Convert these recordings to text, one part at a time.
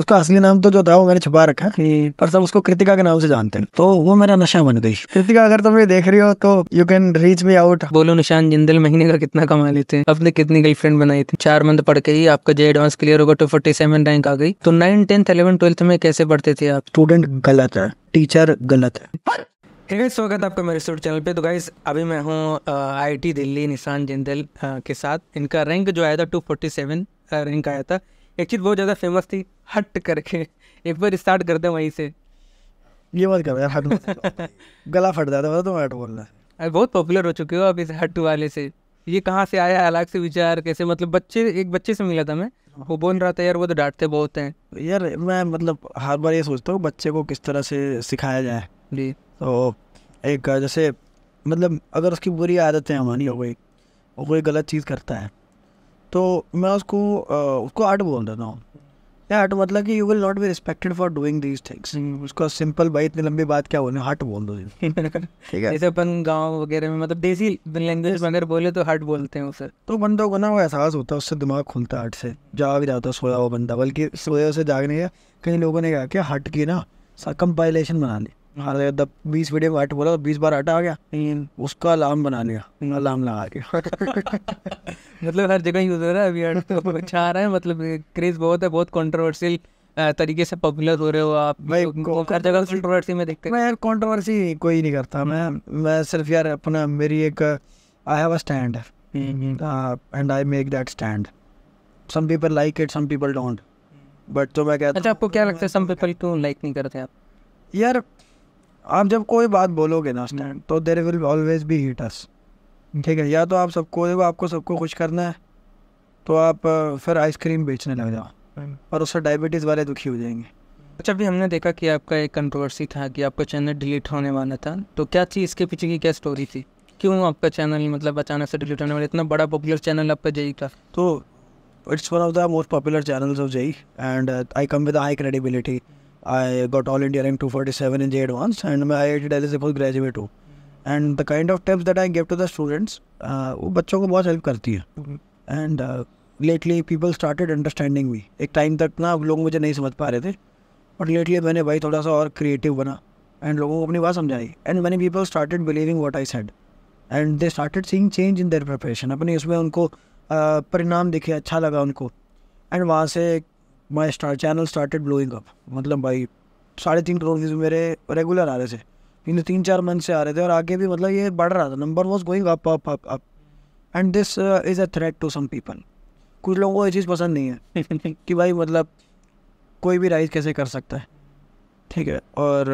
उसका असली नाम तो जो था वो मैंने छुपा रखा है पर सब उसको कृतिका के नाम से जानते हैं तो वो मेरा नशा बन गई कृतिका अगर तुम ये देख रही हो तो you can reach me out बोलो निशान जिंदल महीने का कितना कमा लेते हैं अपने कितनी गर्लफ्रेंड बनाई थी चार मंथ पढ़ के ही आपका जे एडवांस क्लियर होगा टू फोर्टी सेवन रैंक आ गई तो नाइन टेंथ इलेवन ट्वेल्थ में कैसे पढ़ते थे आप स्टूडेंट गलत है टीचर गलत है क्रिकेट स्वागत आपका मेरे स्टूड चैनल पे तो गाइज अभी मैं हूँ आईटी दिल्ली निशान जिंदल के साथ इनका रैंक जो आया था टू फोर्टी सेवन रैंक आया था एक चीज़ बहुत ज़्यादा फेमस थी हट करके एक बार स्टार्ट करते हैं वहीं से ये मत करो यार हट गला फट जाता है तुम्हें हट बोलना अरे बहुत पॉपुलर हो चुके हो अब इस हट वाले से ये कहाँ से आया अलग से विचार कैसे मतलब बच्चे एक बच्चे से मिला था मैं हाँ। वो बोल रहा था यार वो तो डांटते बहुत हैं यार मैं मतलब हर बार ये सोचता हूँ बच्चे को किस तरह से सिखाया जाए जी तो एक जैसे मतलब अगर उसकी बुरी आदतें हमारी हो गई वो कोई गलत चीज़ करता है तो मैं उसको उसको आर्ट बोल देता हूँ हट मतलब कि you will not be respected for doing these things उसका सिंपल भाई इतनी लंबी बात क्या बोलने हट बोल दो ठीक है जैसे अपन गांव वगैरह में मतलब देसी लैंग्वेज में अगर बोले तो हट बोलते हैं उसे तो बंदों को ना वो एहसास होता है उससे दिमाग खुलता है हट से जा भी जाता है सोया हुआ बंदा बल्कि सोया से जागने का कई लोगों ने कहा कि हट की ना कंपाइलेशन बना ली हाँ दब बीस वीडियो में हट बोला बीस बार आटा आ गया लेकिन उसका अलार्म बना लिया अलार्म लगा के मतलब हर जगह यूज़ हो रहा है अभी अच्छा आ रहा है मतलब क्रेज़ बहुत है बहुत कॉन्ट्रोवर्शियल तरीके से पॉपुलर हो रहे हो आप भाई तो हर जगह कंट्रोवर्सी में देखते मैं यार कंट्रोवर्सी कोई नहीं करता मैं मैं सिर्फ यार अपना मेरी एक I have a stand and I make that stand some people like it some people don't but तो मैं कहता अच्छा आपको क्या लगता है सम पीपल क्यों लाइक नहीं करते आप यार आप जब कोई बात बोलोगे ना स्टैंड हम्म। तो there will always be us ठीक है या तो आप सबको देखो आपको सबको खुश करना है तो आप फिर आइसक्रीम बेचने लग जाओ हम्म। और उससे डायबिटीज़ वाले दुखी हो जाएंगे अच्छा अभी हमने देखा कि आपका एक कंट्रोवर्सी था कि आपका चैनल डिलीट होने वाला था तो क्या थी इसके पीछे की क्या स्टोरी थी क्यों आपका चैनल मतलब अचानक से डिलीट होने वाला इतना बड़ा पॉपुलर चैनल आपका जई का तो it's one of the most popular channels of JEE and I come with high credibility I got All India rank 247 in J Advanced and मैं IIT Delhi से पोस्ट ग्रेजुएट हूँ and the kind of tips that I give to the students वो बच्चों को बहुत help करती है and lately people started understanding me एक टाइम तक ना लोग मुझे नहीं समझ पा रहे थे बट लेटली मैंने भाई थोड़ा सा और क्रिएटिव बना एंड लोगों को अपनी बात समझाई and many people started believing what I said and they started seeing change in their preparation अपने उसमें उनको uh, परिणाम दिखे अच्छा लगा उनको एंड वहाँ से एक my star channel started blowing up मतलब भाई साढ़े तीन करोड़ व्यूज़ मेरे रेगुलर आ रहे थे इन तीन चार मंथ से आ रहे थे और आगे भी मतलब ये बढ़ रहा था number was going up up up up and this is a threat to some people कुछ लोगों को ये चीज़ पसंद नहीं है कि भाई मतलब कोई भी राइज कैसे कर सकता है ठीक है और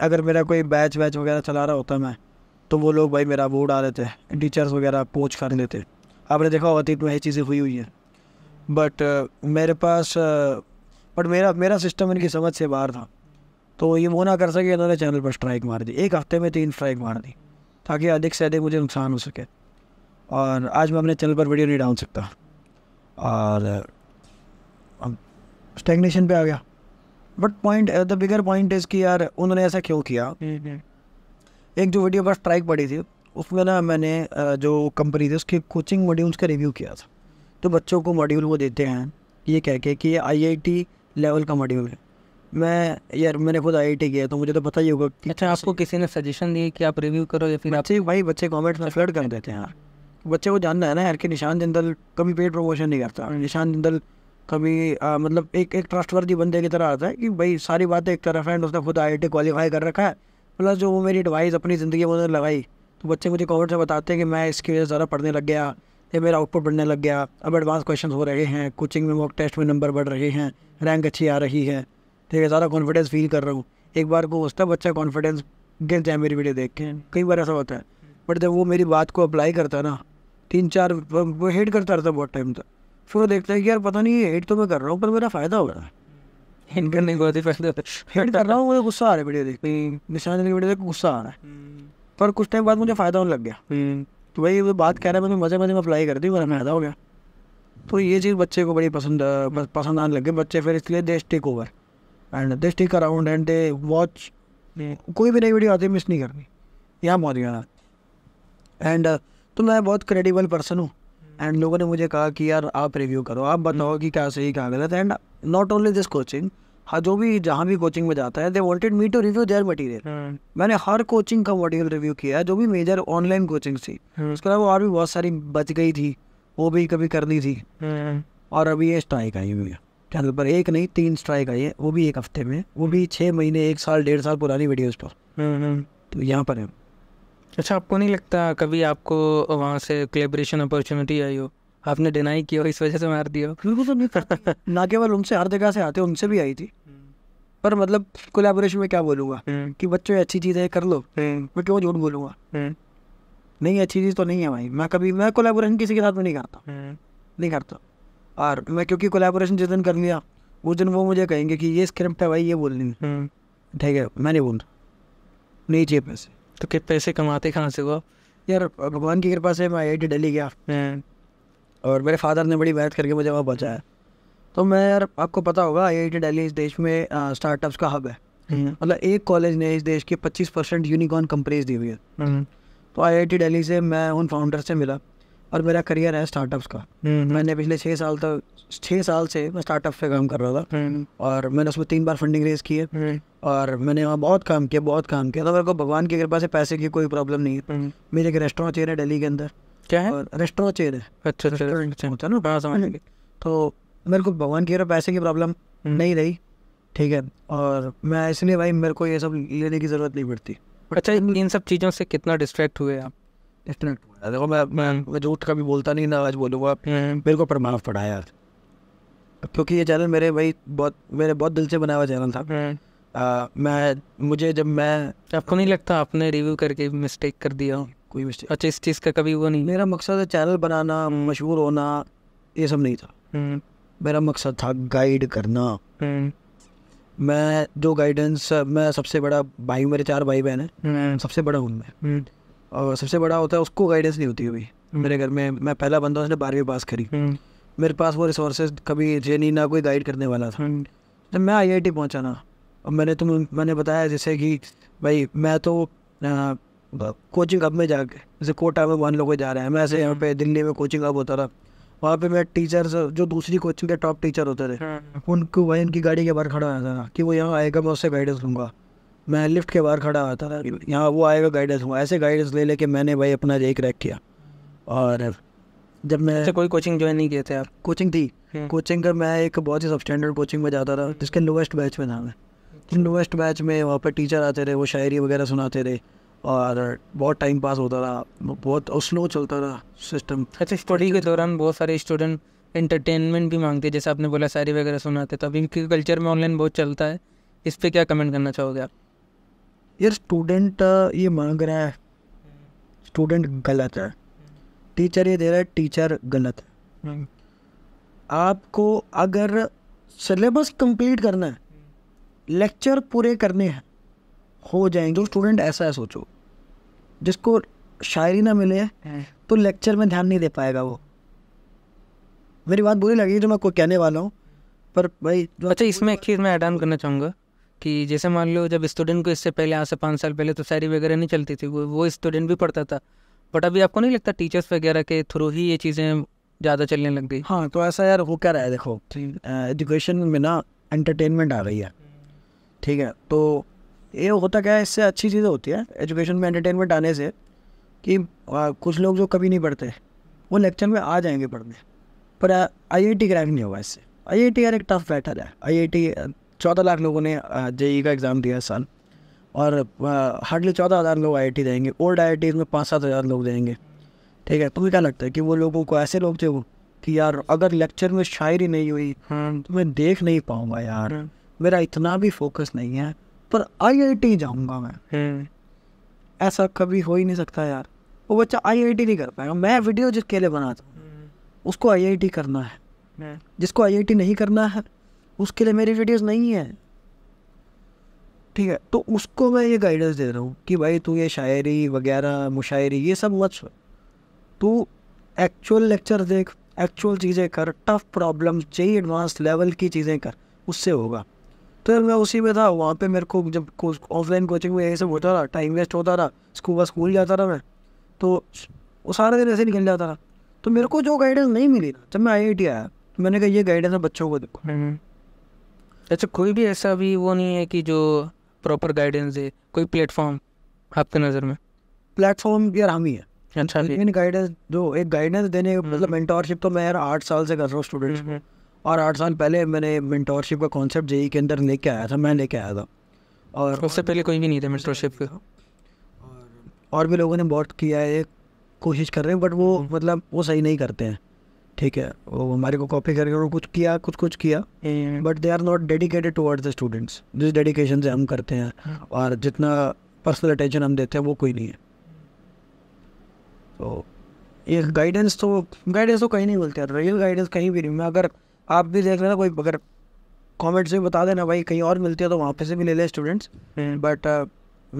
अगर मेरा कोई बैच वैच वगैरह चला रहा होता मैं तो वो लोग भाई मेरा वोट आ रहे थे टीचर्स वगैरह पोच कर लेते आपने देखा होगा अतीत में ये चीज़ें हुई हुई हैं बट uh, मेरे पास बट uh, मेरा मेरा सिस्टम इनकी समझ से बाहर था तो ये वो ना कर सके इन्होंने चैनल पर स्ट्राइक मार दी एक हफ्ते में तीन स्ट्राइक मार दी ताकि अधिक से अधिक मुझे नुकसान हो सके और आज मैं अपने चैनल पर वीडियो नहीं डाल सकता और uh, अब स्टेगनेशन पे आ गया but point the bigger point is कि यार उन्होंने ऐसा क्यों किया हम्म, हम्म। एक जो वीडियो पर स्ट्राइक पड़ी थी उसमें ना मैंने जो कंपनी थी उसकी कोचिंग मॉड्यूल्स का रिव्यू किया था तो बच्चों को मॉड्यूल वो देते हैं ये कह के कि आईआईटी लेवल का मॉड्यूल है मैं यार मैंने खुद आई किया तो मुझे तो पता ही होगा कि अच्छा आपको किसी ने सजेशन दिए कि आप रिव्यू करो या फिर आप भाई बच्चे कॉमेंट्स में फ्लड कर देते हैं यार बच्चे को जानना है ना यार कि निशान जिंदल कभी पेड प्रमोशन नहीं करता निशान जिंदल कभी आ, मतलब एक एक ट्रस्टवर्दी बंदे की तरह आता है कि भाई सारी बातें एक तरफ है उसने खुद आई क्वालीफाई कर रखा है प्लस जो वो मेरी एडवाइस अपनी ज़िंदगी में उन्होंने लगाई तो बच्चे मुझे कॉमेंट से बताते हैं कि मैं इसकी वजह से ज़्यादा पढ़ने लग गया ये मेरा आउटपुट बढ़ने लग गया अब एडवांस क्वेश्चन हो रहे हैं कोचिंग में मॉक टेस्ट में नंबर बढ़ रहे हैं रैंक अच्छी आ रही है ठीक है ज़्यादा कॉन्फिडेंस फील कर रहा हूँ एक बार को उसका बच्चा कॉन्फिडेंस गिर जाए मेरी वीडियो देख के कई बार ऐसा होता है बट जब वो मेरी बात को अप्लाई करता है ना तीन चार वो हेट करता रहता बहुत टाइम तक फिर वो देखता है कि यार पता नहीं हेट तो मैं कर रहा हूँ पर मेरा फ़ायदा हो रहा है हेट करने को हेट कर रहा हूँ मुझे गुस्सा आ रहा है वीडियो देख निशान वीडियो देख गुस्सा आ रहा है हम्म। पर कुछ टाइम बाद मुझे फ़ायदा होने लग गया हम्म। तो भाई वो बात कह रहा है मैं मज़े मज़े में अप्लाई करती हूँ वरना मैं हो गया तो ये चीज़ बच्चे को बड़ी पसंद पसंद आने लग बच्चे फिर इसलिए they take over and they take around and they watch कोई भी नई वीडियो आती मिस नहीं करनी यहाँ बहुत गया एंड तो मैं बहुत क्रेडिबल पर्सन हूँ एंड लोगों ने मुझे कहा कि यार आप रिव्यू करो आप बताओ कि क्या सही क्या गलत and not only this coaching हाँ जो भी जहाँ भी कोचिंग में जाता है they wanted me to review their material मैंने हर कोचिंग का मटेरियल रिव्यू किया है जो भी मेजर ऑनलाइन कोचिंग थी हाँ। उसके अलावा और भी बहुत सारी बच गई थी वो भी कभी करनी थी हाँ। और अभी ये स्ट्राइक आई हुई है चैनल पर एक नहीं तीन स्ट्राइक आई है वो भी एक हफ्ते में वो भी छः महीने एक साल डेढ़ साल पुरानी वीडियोज पर हाँ, तो यहाँ पर है अच्छा आपको नहीं लगता कभी आपको वहाँ से कोलेब्रेशन अपॉर्चुनिटी आई हो आपने डिनाई किया इस वजह से मार दिया बिल्कुल तो नहीं करता ना केवल उनसे हर जगह से आते उनसे भी आई थी पर मतलब कोलेबोरेशन में क्या बोलूँगा कि बच्चों अच्छी चीज़ है कर लो मैं क्यों झूठ बोलूँगा नहीं अच्छी चीज़ तो नहीं है भाई मैं कभी मैं कोलेबोरेशन किसी के साथ में नहीं करता नहीं करता और मैं क्योंकि कोलेबोरेशन जिस दिन कर लिया उस दिन वो मुझे कहेंगे कि ये स्क्रिप्ट है भाई ये बोलनी ठीक है मैं नहीं बोल नहीं चाहिए पैसे तो कितने पैसे कमाते कहाँ से वो यार भगवान की कृपा से मैं आई आई टी दिल्ली गया और मेरे फादर ने बड़ी मेहनत करके मुझे वहाँ पहुँचाया तो मैं यार आपको पता होगा आई आई टी डेली इस देश में स्टार्टअप्स का हब है हम्म। मतलब एक कॉलेज ने इस देश के 25 परसेंट यूनिकॉर्न कंपनीज दी हुई है हम्म। तो आई आई टी डेली से मैं उन फाउंडर से मिला और मेरा करियर है स्टार्टअप्स का हम्म, मैंने पिछले छः साल तक छः साल से मैं स्टार्टअप पे काम कर रहा था और मैंने उसमें तीन बार फंडिंग रेज की है और मैंने वहाँ बहुत काम किया बहुत काम किया तो मेरे को भगवान की कृपा से पैसे की कोई प्रॉब्लम नहीं है मेरे एक रेस्टोरेंट चेयर है के अंदर क्या है रेस्टोरेंट चेन है अच्छा अच्छा, अच्छा, अच्छा। हम्म। तो मेरे को भगवान की पैसे की प्रॉब्लम हम्म। नहीं रही ठीक है और मैं इसलिए भाई मेरे को ये सब लेने की ज़रूरत नहीं पड़ती अच्छा इन सब चीज़ों से कितना डिस्ट्रैक्ट हुए आप डिस्ट्रैक्ट हुआ देखो मैं हम्म। मैं झूठ कभी बोलता नहीं ना आज बोलूँगा मेरे को प्रमाव पड़ा यार क्योंकि ये चैनल मेरे भाई बहुत मेरे बहुत दिल से बना हुआ चैनल था आ, मैं मुझे जब मैं आपको नहीं लगता आपने रिव्यू करके मिस्टेक कर दिया हूँ कोई मिस्टेक अच्छा इस चीज़ का कभी वो नहीं मेरा मकसद चैनल बनाना मशहूर होना ये सब नहीं था हम्म। मेरा मकसद था गाइड करना हम्म। मैं जो गाइडेंस मैं सबसे बड़ा भाई मेरे चार भाई बहन हैं हम्म। सबसे बड़ा हूँ मैं और सबसे बड़ा होता है उसको गाइडेंस नहीं होती अभी मेरे घर में मैं पहला बंदा उसने बारहवीं पास करी मेरे पास वो रिसोर्सेज कभी जे नहीं ना कोई गाइड करने वाला था जब मैं आई आई टी पहुँचा ना और मैंने तुम मैंने बताया जैसे कि भाई मैं तो कोचिंग हब में जाके जैसे कोटा में वन लोग जा रहे हैं मैं ऐसे यहाँ हम्म। पे दिल्ली में कोचिंग हब होता था वहाँ पे मैं टीचर्स जो दूसरी कोचिंग के टॉप टीचर होते थे हाँ। उनको वही उनकी गाड़ी के बाहर खड़ा होता था कि वो यहाँ आएगा मैं उससे गाइडेंस लूँगा मैं लिफ्ट के बाहर खड़ा होता था यहाँ वो आएगा गाइडेंस लूँगा ऐसे गाइडेंस ले लेके मैंने भाई अपना एक रैक किया और जब मैं अच्छा, कोई कोचिंग ज्वाइन नहीं किए थे आप कोचिंग थी हम्म। कोचिंग का मैं एक बहुत ही सब स्टैंडर्ड कोचिंग में जाता था जिसके लोवेस्ट बैच में था मैं लोवेस्ट अच्छा। बैच में वहाँ पर टीचर आते थे वो शायरी वगैरह सुनाते थे और बहुत टाइम पास होता था बहुत स्लो चलता था सिस्टम अच्छा स्टडी के दौरान बहुत सारे स्टूडेंट इंटरटेनमेंट भी मांगते हैं जैसे आपने बोला शायरी वगैरह सुनाते तो अभी के कल्चर में ऑनलाइन बहुत चलता है इस पर क्या कमेंट करना चाहोगे आप यार स्टूडेंट ये मांग रहा है स्टूडेंट गलत है टीचर ये दे रहा है टीचर गलत है हम्म। आपको अगर सिलेबस कंप्लीट करना है लेक्चर पूरे करने हैं हो जाएंगे जो स्टूडेंट ऐसा है सोचो जिसको शायरी ना मिले हाँ। तो लेक्चर में ध्यान नहीं दे पाएगा वो मेरी बात बुरी लगी जो मैं कोई कहने वाला हूँ पर भाई अच्छा इसमें एक चीज़ मैं ऐड ऑन करना चाहूँगा कि जैसे मान लो जब स्टूडेंट को इससे पहले आज से पाँच साल पहले तो शायरी वगैरह नहीं चलती थी वो वो स्टूडेंट भी पढ़ता था बट अभी आपको नहीं लगता टीचर्स वगैरह के थ्रू ही ये चीज़ें ज़्यादा चलने लग गई हाँ तो ऐसा यार वो क्या रहा है देखो एजुकेशन में ना एंटरटेनमेंट आ रही है ठीक है तो ये होता क्या है इससे अच्छी चीज़ें होती है एजुकेशन में एंटरटेनमेंट आने से कि आ, कुछ लोग जो कभी नहीं पढ़ते वो लेक्चर में आ जाएंगे पढ़ने पर आई आई टी क्रैक नहीं होगा इससे आई आई टी यार एक टफ बैठर है आई आई टी चौदह लाख लोगों ने जेई e का एग्ज़ाम दिया साल और हार्डली चौदह हज़ार लोग आई आई देंगे ओल्ड आई आई में पाँच सात हज़ार लोग देंगे ठीक है तुम्हें क्या लगता है कि वो लोगों को ऐसे लोग थे वो कि यार अगर लेक्चर में शायरी नहीं हुई हम्म। तो मैं देख नहीं पाऊँगा यार हम्म। मेरा इतना भी फोकस नहीं है पर आईआईटी जाऊंगा मैं हम्म। ऐसा कभी हो ही नहीं सकता यार वो बच्चा आईआईटी नहीं कर पाएगा मैं वीडियो जिसके लिए बनाता हूँ हम्म। उसको आईआईटी करना है जिसको आईआईटी नहीं करना है उसके लिए मेरी वीडियोस नहीं है ठीक है तो उसको मैं ये गाइडेंस दे रहा हूँ कि भाई तू ये शायरी वगैरह मुशायरी ये सब मत सुन तू एक्चुअल लेक्चर देख एक्चुअल चीज़ें कर टफ प्रॉब्लम चाहिए एडवांस लेवल की चीज़ें कर उससे होगा तो मैं उसी में था वहाँ पे मेरे को जब ऑफलाइन कोचिंग में ऐसे होता रहा टाइम वेस्ट होता रहा स्कूल स्कूल जाता रहा मैं तो वो सारा दिन ऐसे निकल जाता रहा तो मेरे को जो गाइडेंस नहीं मिली ना जब मैं आई आई आया तो मैंने कहा ये गाइडेंस है बच्चों को देखो हम्म। अच्छा कोई भी ऐसा भी वो नहीं है कि जो प्रॉपर गाइडेंस है कोई प्लेटफॉर्म आपके नज़र में प्लेटफॉर्म यार हम ही है अच्छा लेकिन गाइडेंस जो एक गाइडेंस देने मतलब मेंटोरशिप हम्म। तो मैं यार आठ साल से कर रहा हूँ स्टूडेंट्स हम्म, को और आठ साल पहले मैंने मेंटोरशिप का कॉन्सेप्ट जेई के अंदर लेके आया था मैं लेके आया था और उससे पहले कोई भी नहीं था मेंटोरशिप का और, भी लोगों ने बहुत किया है कोशिश कर रहे हैं बट वो हम्म। मतलब वो सही नहीं करते हैं ठीक है वो हमारे को कॉपी करके और कुछ किया कुछ कुछ किया but they are not dedicated towards the students जिस डेडिकेशन से हम करते हैं हम्म। और जितना पर्सनल अटेंशन हम देते हैं वो कोई नहीं है तो ये गाइडेंस तो गाइडेंस तो कहीं नहीं मिलते रियल गाइडेंस कहीं भी नहीं मैं अगर आप भी देख लेना कोई अगर कमेंट्स में बता देना भाई कहीं और मिलती है तो वहाँ पे से भी ले लें स्टूडेंट्स हम्म. बट uh,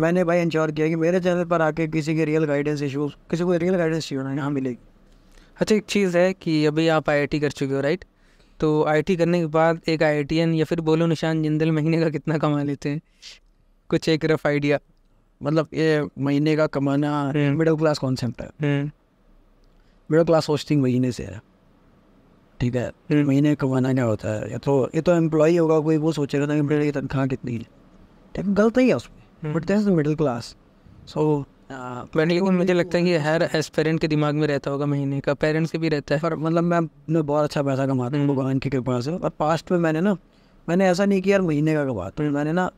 मैंने भाई इंश्योर किया कि मेरे चैनल पर आके किसी के रियल गाइडेंस इशूज किसी को रियल गाइडेंस इशू ना यहाँ मिलेगी अच्छा एक चीज़ है कि अभी आप आई कर चुके हो राइट तो आई करने के बाद एक आई या फिर बोलो निशान जिंदल महीने का कितना कमा लेते हैं कुछ एक रफ आइडिया मतलब ये महीने का कमाना मिडिल क्लास कॉन्सेप्ट है मिडिल क्लास होस्टिंग महीने से है ठीक है फिर महीने कमाना क्या होता है या तो ये तो एम्प्लॉय होगा कोई वो सोचेगा ना एम्प्लॉय की तनख्वाह कितनी है ठीक गलत ही है उसमें but that middle class so लेकिन तो मुझे लगता है कि हर एस्पेरेंट के दिमाग में रहता होगा महीने का पेरेंट्स के भी रहता है पर मतलब मैं बहुत अच्छा पैसा कमाता हूँ हम्म। भगवान की कृपा से और पास्ट में मैंने ना मैंने ऐसा नहीं किया यार महीने का कमा फिर हम्म। मैंने ना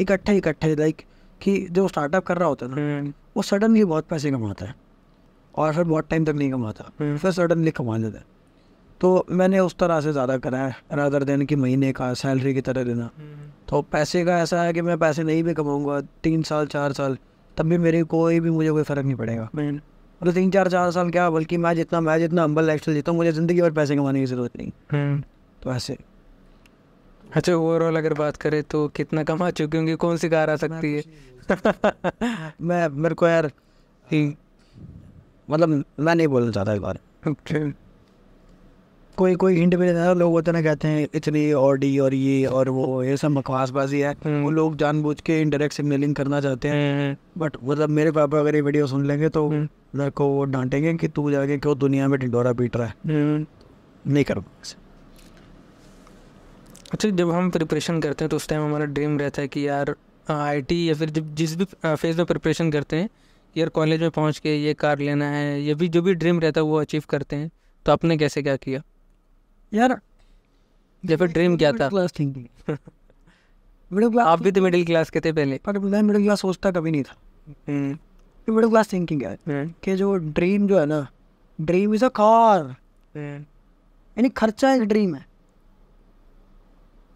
इकट्ठे इकट्ठे लाइक कि जो स्टार्टअप कर रहा होता है ना हम्म। वो सडनली बहुत पैसे कमाता है और फिर बहुत टाइम तक नहीं कमाता फिर सडनली कमा देता है तो मैंने उस तरह से ज़्यादा करा है रादर देन कि महीने का सैलरी की तरह देना हम्म, हम्म। तो पैसे का ऐसा है कि मैं पैसे नहीं भी कमाऊँगा तीन साल चार साल तब भी मेरी कोई भी मुझे कोई फ़र्क नहीं पड़ेगा मतलब तीन चार चार साल क्या बल्कि मैं जितना मैं जितना अम्बल लाइफ स्टाइल जीता हूँ मुझे ज़िंदगी और पैसे कमाने की ज़रूरत नहीं तो ऐसे अच्छा ओवरऑल अगर बात करें तो कितना कमा चुके होंगे कौन सी कार आ सकती है मैं मेरे को यार मतलब मैं नहीं बोलना चाहता इस बार कोई कोई हिंट भी देता लोग होते ना कहते हैं इतनी और डी और ये और वो ये सब बकवासबाजी है हम्म। वो लोग जानबूझ के इनडायरेक्ट सिग्नलिंग करना चाहते हैं बट हम्म, हम्म। मतलब मेरे पापा अगर ये वीडियो सुन लेंगे तो मेरे को वो डांटेंगे कि तू जाके क्यों दुनिया में ढिंडोरा पीट रहा है नहीं कर अच्छा जब हम प्रिपरेशन करते हैं तो उस टाइम हमारा ड्रीम रहता है कि यार आईटी या फिर जब जिस भी फेज़ में प्रिपरेशन करते हैं यार कॉलेज में पहुंच के ये कार लेना है ये भी जो भी ड्रीम रहता है वो अचीव करते हैं तो आपने कैसे क्या किया यार या फिर ड्रीम क्या था क्लास थिंकिंग आप भी तो मिडिल क्लास के थे पहले पर मैं मिडिल क्लास सोचता कभी नहीं था मिडिल क्लास थिंकिंग है कि जो ड्रीम जो है ना ड्रीम इज अ कार यानी खर्चा एक ड्रीम है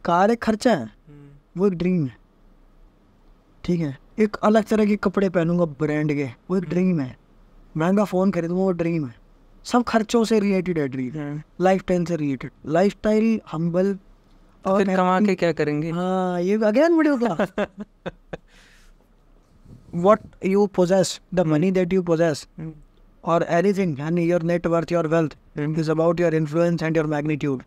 कार एक खर्चा है हम्म। वो एक ड्रीम है ठीक है एक अलग तरह के कपड़े पहनूंगा ब्रांड के वो एक ड्रीम हम्म। है महंगा फ़ोन खरीदूंगा वो ड्रीम है सब खर्चों से रिलेटेड है ड्रीम लाइफ टाइम से रिलेटेड लाइफ स्टाइल हम्बल और फिर कमा के क्या करेंगे हाँ ये again video class what you possess the money that you possess और थिंग यानी your net worth your wealth is about your influence and your magnitude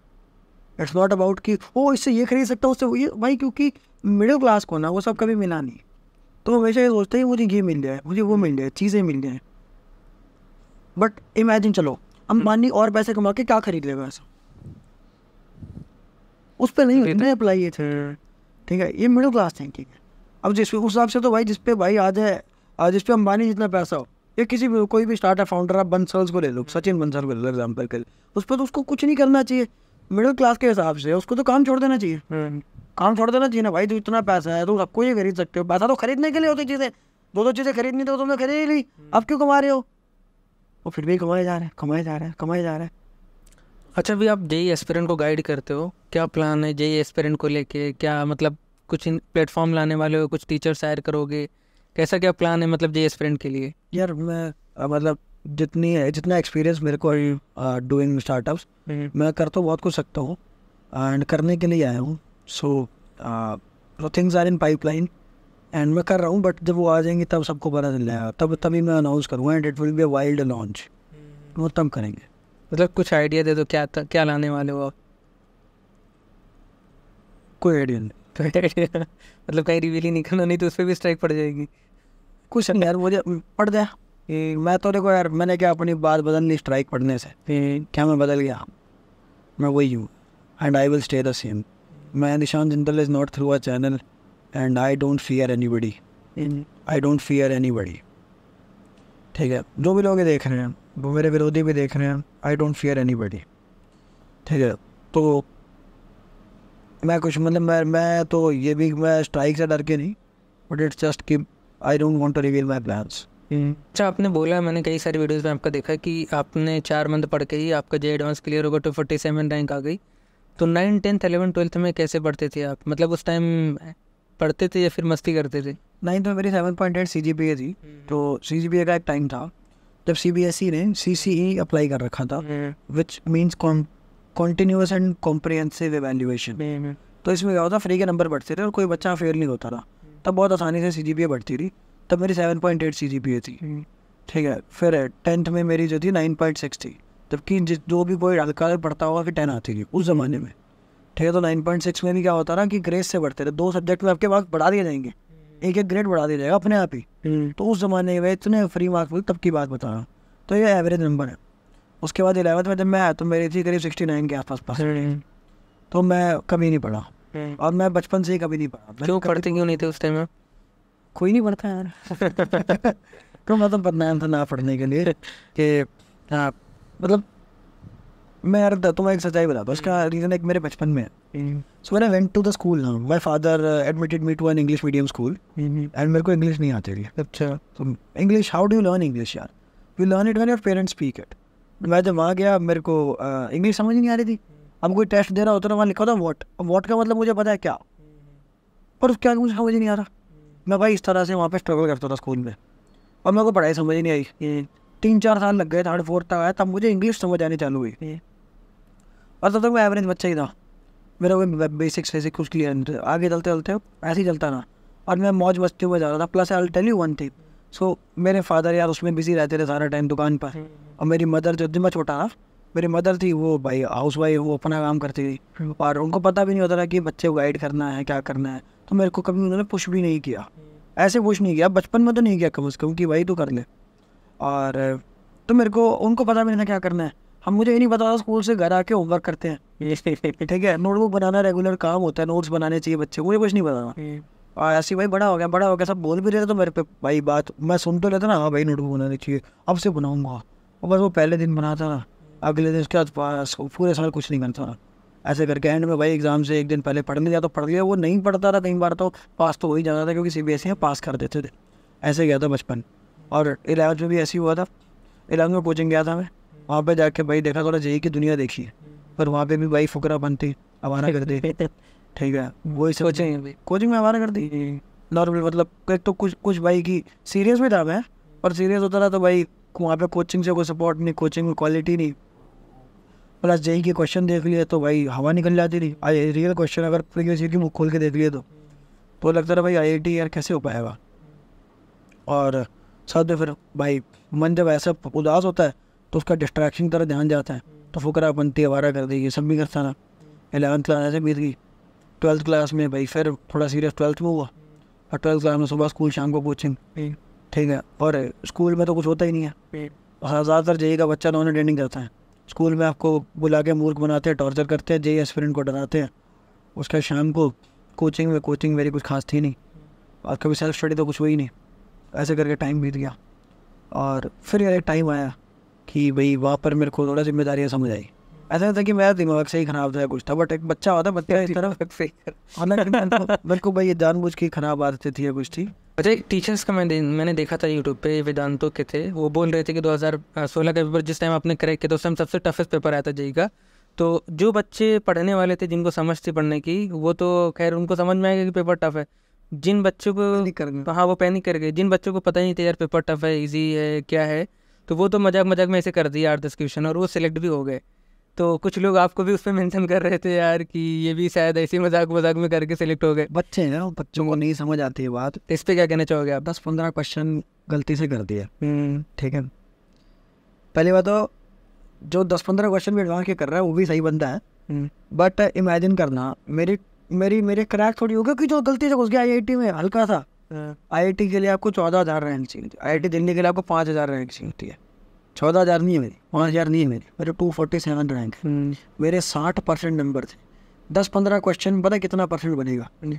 it's not about कि ओ इससे ये खरीद सकता हूँ उससे ये भाई क्योंकि मिडिल क्लास को ना वो सब कभी मिला नहीं तो हमेशा ये सोचते हैं मुझे ये मिल जाए मुझे वो मिल जाए चीज़ें मिल जाए बट इमेजिन चलो अंबानी हम्म। और पैसे कमा के क्या खरीद लेगा ऐसा उस पर नहीं इतने अप्लाई तो- थे ठीक है ये मिडिल क्लास थे ठीक है अब जिस उस हिसाब से तो भाई जिस पे भाई आज है आज जिस पे अंबानी जितना पैसा हो या किसी भी कोई भी स्टार्टअप फाउंडर आप बंसल्स को ले लो सचिन हम्म। बंसल को ले लो एग्जाम्पल के उस पर तो उसको कुछ नहीं करना चाहिए मिडिल क्लास के हिसाब से उसको तो काम छोड़ देना चाहिए हम्म। काम छोड़ देना चाहिए ना भाई तो इतना पैसा है तो सबको ये खरीद सकते हो पैसा तो खरीदने के लिए होती चीज़ें दो दो चीज़ें खरीदनी तो तुमने खरीद ली अब क्यों कमा रहे हो वो फिर भी कमाए जा रहे हैं कमाए जा रहे हैं कमाए जा रहे हैं अच्छा भी आप जेई एस्पिरेंट को गाइड करते हो क्या प्लान है जेई एस्पिरेंट को लेके क्या मतलब कुछ प्लेटफॉर्म लाने वाले हो कुछ टीचर्स हायर करोगे कैसा क्या प्लान है मतलब जेई एस्पिरेंट के लिए यार मैं आ, मतलब जितनी है जितना एक्सपीरियंस मेरे को डूइंग स्टार्टअप्स हम्म। मैं कर तो बहुत कुछ सकता हूँ एंड करने के लिए आया हूँ so things are in pipeline and मैं कर रहा हूँ बट जब वो आ जाएंगे तब सबको पता चल जाएगा तब तभी मैं अनाउंस करूँगा and it will be wild launch वो तब करेंगे मतलब कुछ आइडिया दे दो क्या क्या लाने वाले हो आप कोई आइडिया नहीं मतलब कहीं रिवील ही नहीं करना नहीं तो उस पर भी स्ट्राइक पड़ जाएगी कुछ नहीं यार मुझे पड़ जाए मैं तो देखो यार मैंने क्या अपनी बात बदल ली स्ट्राइक पड़ने से क्या मैं बदल गया मैं वही हूँ and I will stay the same मैं Nishant Jindal is not through a channel and I don't fear anybody I don't fear anybody ठीक है जो भी लोग देख रहे हैं वो मेरे विरोधी भी देख रहे हैं I don't fear anybody ठीक है तो मैं कुछ मतलब मैं मैं तो ये भी मैं स्ट्राइक से डर के नहीं बट इट्स जस्ट कि I don't want to reveal my plans अच्छा आपने बोला मैंने कई सारी वीडियोस में आपका देखा कि आपने चार मंथ पढ़ के ही आपका जे एडवांस क्लियर होगा टू फोर्टी सेवन रैंक आ गई तो नाइन टेंथ एलेवन ट्वेल्थ में कैसे पढ़ते थे आप मतलब उस टाइम पढ़ते थे या फिर मस्ती करते थे नाइन्थ में तो मेरी seven point eight C G P A थी हम्म। तो सी जी पी ए का एक टाइम था जब सी बी एस ई ने सी सी ई अप्लाई कर रखा था which means continuous and comprehensive evaluation तो इसमें क्या होता फ्री के नंबर बढ़ते थे और कोई बच्चा फेल नहीं होता था हम्म। तब बहुत आसानी से सी जी पी ए बढ़ती थी तब मेरी seven point eight C G P A थी हम्म। ठीक है फिर टेंथ में मेरी जो थी नाइन पॉइंट सिक्स थी जबकि जो भी कोई हल्का पढ़ता होगा कि टेन आती थी उस ज़माने में ठीक है तो नाइन पॉइंट सिक्स में भी क्या होता है ना कि ग्रेड से बढ़ते थे तो दो सब्जेक्ट में आपके मार्क्स बढ़ा दिए जाएंगे एक एक ग्रेड बढ़ा दिया जाएगा अपने आप ही हम्म। तो उस ज़माने में इतने फ्री मार्क्स मिले तब की बात बता रहा तो ये एवरेज नंबर है उसके बाद इलेवंथ में जब मैं आया तो मेरी थी करीब सिक्सटी नाइन के आसपास पास हम्म। तो मैं कभी नहीं पढ़ा हम्म। और मैं बचपन से ही कभी नहीं पढ़ा क्यों पढ़ते क्यों नहीं थे उस टाइम में कोई नहीं पढ़ता यार क्यों मतलब बदनाम था ना पढ़ने के लिए कि हाँ, मतलब मैं यार तुम्हें एक सच्चाई बता हूँ उसका रीज़न हम्म। एक मेरे बचपन में है सो मैंने वेंट टू द स्कूल ना my father admitted me to an English medium school and मेरे को इंग्लिश नहीं आती थी अच्छा तो English how do you learn English यार you learn it one your parents speak it मैं जब वहाँ गया मेरे को इंग्लिश uh, समझ नहीं आ रही थी अब कोई टेस्ट दे रहा होता ना तो वहाँ लिखा था वॉट वॉट का मतलब मुझे पता है क्या हम्म। पर उसके आगे मुझे समझ नहीं आ रहा हम्म। मैं भाई इस तरह से वहाँ पर स्ट्रगल करता था स्कूल में और मेरे को पढ़ाई समझ नहीं आई तीन चार साल लग गए थर्ड फोर्थ तक आया तब मुझे इंग्लिश समझ आनी चालू हुई और तब तक मैं एवरेज बच्चा ही था मेरा कोई बेसिक्स वैसे कुछ क्लियर नहीं था आगे चलते चलते ऐसे ही चलता ना और मैं मौज मस्ती हुए जा रहा था plus I tell you one thing so मेरे फादर यार उसमें बिजी रहते थे सारा टाइम दुकान पर हम्म। और मेरी मदर जब दिन मैं छोटा था मेरी मदर थी वो भाई हाउस वाइफ वो अपना काम करती थी हम्म। और उनको पता भी नहीं होता था कि बच्चे को गाइड करना है क्या करना है तो मेरे को कभी उन्होंने पुश भी नहीं किया हम्म। ऐसे पुश नहीं किया बचपन में तो नहीं किया कम अज़ कम कि भाई तू कर ले और तो मेरे को उनको पता भी नहीं था क्या करना है हम मुझे ये नहीं पता था स्कूल से घर आके होमवर्क करते हैं ठीक है नोटबुक बनाना रेगुलर काम होता है नोट्स बनाने चाहिए बच्चे मुझे कुछ नहीं पता था हम्म। और ऐसे भाई बड़ा हो गया बड़ा हो गया सब बोल भी रहे थे तो मेरे पे भाई बात मैं सुन तो लेता ना हाँ भाई नोटबुक बनानी चाहिए अब से बनाऊँगा और बस वो पहले दिन बनाता ना अगले दिन उसके बाद पूरे साल कुछ नहीं बनता ना ऐसे करके एंड में भाई एग्ज़ाम से एक दिन पहले पढ़ने जाता पढ़ लिया वो नहीं पढ़ता था कई बार तो पास तो हो ही जाता था क्योंकि सी बी एस ई पास कर देते थे ऐसे गया था बचपन और इलेवंथ में भी ऐसे ही हुआ था इलेवंथ में कोचिंग गया था मैं वहाँ पर जाके भाई देखा थोड़ा जेई की दुनिया देखी है पर वहाँ पे भी भाई फुकरा बनती हमारा कर दी ठीक है वो ही कोचिंग कोचिंग में हमारा कर दी नॉर्मल मतलब एक तो कुछ कुछ भाई की सीरियस भी था मैं और सीरियस होता था तो भाई वहाँ पे कोचिंग से कोई सपोर्ट नहीं कोचिंग में क्वालिटी नहीं प्लस जय के क्वेश्चन देख लिए तो भाई हवा निकल जाती थी आई रियल क्वेश्चन अगर प्रीवियस की मुख खोल के देख लिए तो तो लगता था भाई आई यार कैसे हो पाएगा और साथ में फिर भाई मन जब ऐसा उदास होता है तो उसका डिस्ट्रैक्शन की तरह ध्यान जाता है तो फुकरा बनती आवारा कर दी ये सब भी करता था एलेवंथ क्लास ऐसे बीत गई ट्वेल्थ क्लास में भाई फिर थोड़ा सीरियस ट्वेल्थ में हुआ और ट्वेल्थ क्लास में सुबह स्कूल शाम को कोचिंग हम्म। ठीक है और स्कूल में तो कुछ होता ही नहीं है हम्म। ज़्यादातर जेई का बच्चा तो नॉन अटेंडिंग करता है स्कूल में आपको बुला के मूर्ख बनाते हैं टॉर्चर करते हैं जेई एस्पिरेंट को डराते हैं उसके शाम को कोचिंग में कोचिंग मेरी कुछ खास थी नहीं और कभी सेल्फ स्टडी तो कुछ हुई नहीं ऐसे करके टाइम बीत गया और फिर यार एक टाइम आया कि भाई वहाँ पर मेरे को थोड़ा जिम्मेदारियाँ समझ आई ऐसा नहीं था कि मेरा दिमाग से ही ख़राब था कुछ था बट एक बच्चा होता बच्चा इस तरह मेरे को भाई ये जानबूझ के ख़राब आदतें थी या कुछ थी अच्छा एक टीचर्स का मैं मैंने देखा था यूट्यूब पे वेदांतों के थे वो बोल रहे थे कि 2016 का पेपर जिस टाइम आपने क्रैक किया तो उस टाइम सबसे टफेस्ट पेपर आया था जेई e e का तो जो बच्चे पढ़ने वाले थे जिनको समझ थी पढ़ने की वो तो खैर उनको समझ में आएगा कि पेपर टफ है जिन बच्चों को हाँ वो पैनिक कर गए जिन बच्चों को पता ही नहीं था यार पेपर टफ है इजी है क्या है तो वो तो मजाक मजाक में ऐसे कर दिया आठ दस क्वेश्चन और वो सिलेक्ट भी हो गए तो कुछ लोग आपको भी उस पर मैंसन कर रहे थे यार कि ये भी शायद ऐसे मजाक मजाक में करके सिलेक्ट हो गए बच्चे हैं ना बच्चों को नहीं समझ आती है बात तो इस पर क्या कहना चाहोगे आप दस पंद्रह क्वेश्चन गलती से कर दिया हम्म। ठीक है पहली बात तो जो दस पंद्रह क्वेश्चन भी एडवांस के कर रहा है वो भी सही बनता है बट हम्म। इमेजिन करना मेरी मेरी मेरे क्रैक थोड़ी हो गया कि जो गलती से घुस गया आई में हल्का था आई हाँ। के लिए आपको चौदह हज़ार रैंक चाहिए आई दिल्ली के लिए आपको पाँच हज़ार रैंक चाहिए होती है चौदह हज़ार नहीं है मेरी पाँच हज़ार नहीं है मेरी मेरे टू फोर्टी सेवन रैंक मेरे साठ परसेंट नंबर थे दस पंद्रह क्वेश्चन पता कितना परसेंट बनेगा हाँ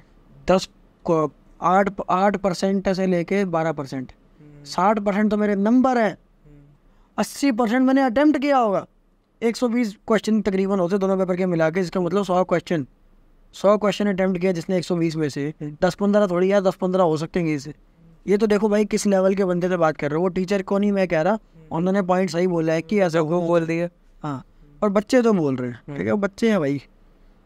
दस को आठ आठ परसेंट से लेके बारह परसेंट हम्म। साठ परसेंट तो मेरे नंबर हैं हम्म। अस्सी परसेंट मैंने अटैम्प्ट किया होगा एक सौ बीस क्वेश्चन तकरीबन होते दोनों पेपर के मिला के इसका मतलब सौ क्वेश्चन सौ क्वेश्चन अटैम्प्ट किया जिसने एक सौ बीस में से दस पंद्रह थोड़ी यार दस पंद्रह हो सकते हैं इसे ये तो देखो भाई किस लेवल के बंदे से बात कर रहे हो वो टीचर को नहीं मैं कह रहा उन्होंने पॉइंट सही बोला है कि ऐसा वो बोल दिए हाँ और बच्चे तो बोल रहे हैं ठीक है वो बच्चे हैं भाई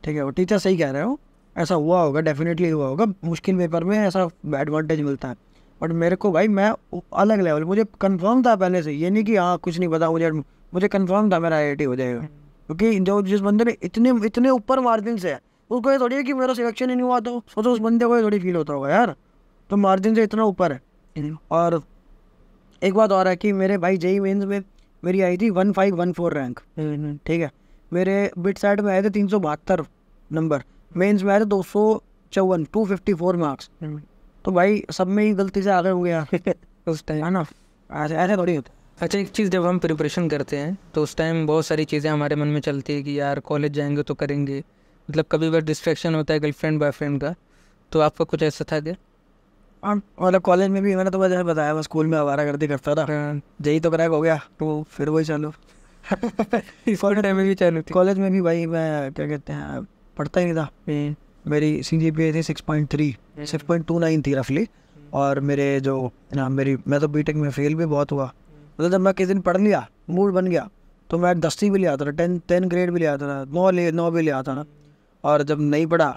ठीक है वो टीचर सही कह रहे हो ऐसा हुआ होगा डेफिनेटली हुआ होगा मुश्किल पेपर में ऐसा एडवांटेज मिलता है बट मेरे को भाई मैं अलग लेवल मुझे कन्फर्म था पहले से ये नहीं कि हाँ कुछ नहीं पता मुझे मुझे कन्फर्म था मेरा आई हो जाएगा क्योंकि जो जिस बंदे ने इतने इतने ऊपर मार्जिन से है उसको ये थोड़ी है कि मेरा सिलेक्शन ही नहीं हुआ तो सोचो उस बंदे को ये थोड़ी फील होता होगा यार तो मार्जिन से इतना ऊपर है और एक बात और है कि मेरे भाई जेई मेन्स में मेरी आई थी one five one four rank ठीक है मेरे बिट साइड में आए थे तीन सौ बहत्तर नंबर मेन्स में आए थे दो सौ चौवन टू फिफ्टी फोर मार्क्स तो भाई सब में ही गलती से आ गए गया यार उस टाइम है हाँ ना ऐसे ऐसा थोड़ी होता अच्छा एक चीज़ जब हम प्रिपरेशन करते हैं तो उस टाइम बहुत सारी चीज़ें हमारे मन में चलती है कि यार कॉलेज जाएंगे तो करेंगे मतलब कभी बार डिस्ट्रैक्शन होता है गर्लफ्रेंड बॉयफ्रेंड का तो आपका कुछ ऐसा था क्या हाँ, मतलब कॉलेज में भी मैंने तो जैसे बताया मैं स्कूल में आवारा गर्दी करता था हाँ। यही तो क्रैक हो गया तो फिर वही चलो टाइम में भी चलो कॉलेज में भी भाई मैं क्या कहते हैं पढ़ता ही नहीं था मेरी सी जी पी थी six point three six point two nine थी रफली और मेरे जो ना मेरी मैं तो बी में फेल भी बहुत हुआ हम्म। मतलब जब मैं किस दिन पढ़ लिया मूड बन गया तो मैं दसवीं भी ले आता था टेन टेन ग्रेड भी ले आता था नौ ले नौ भी ले आता था और जब नहीं पढ़ा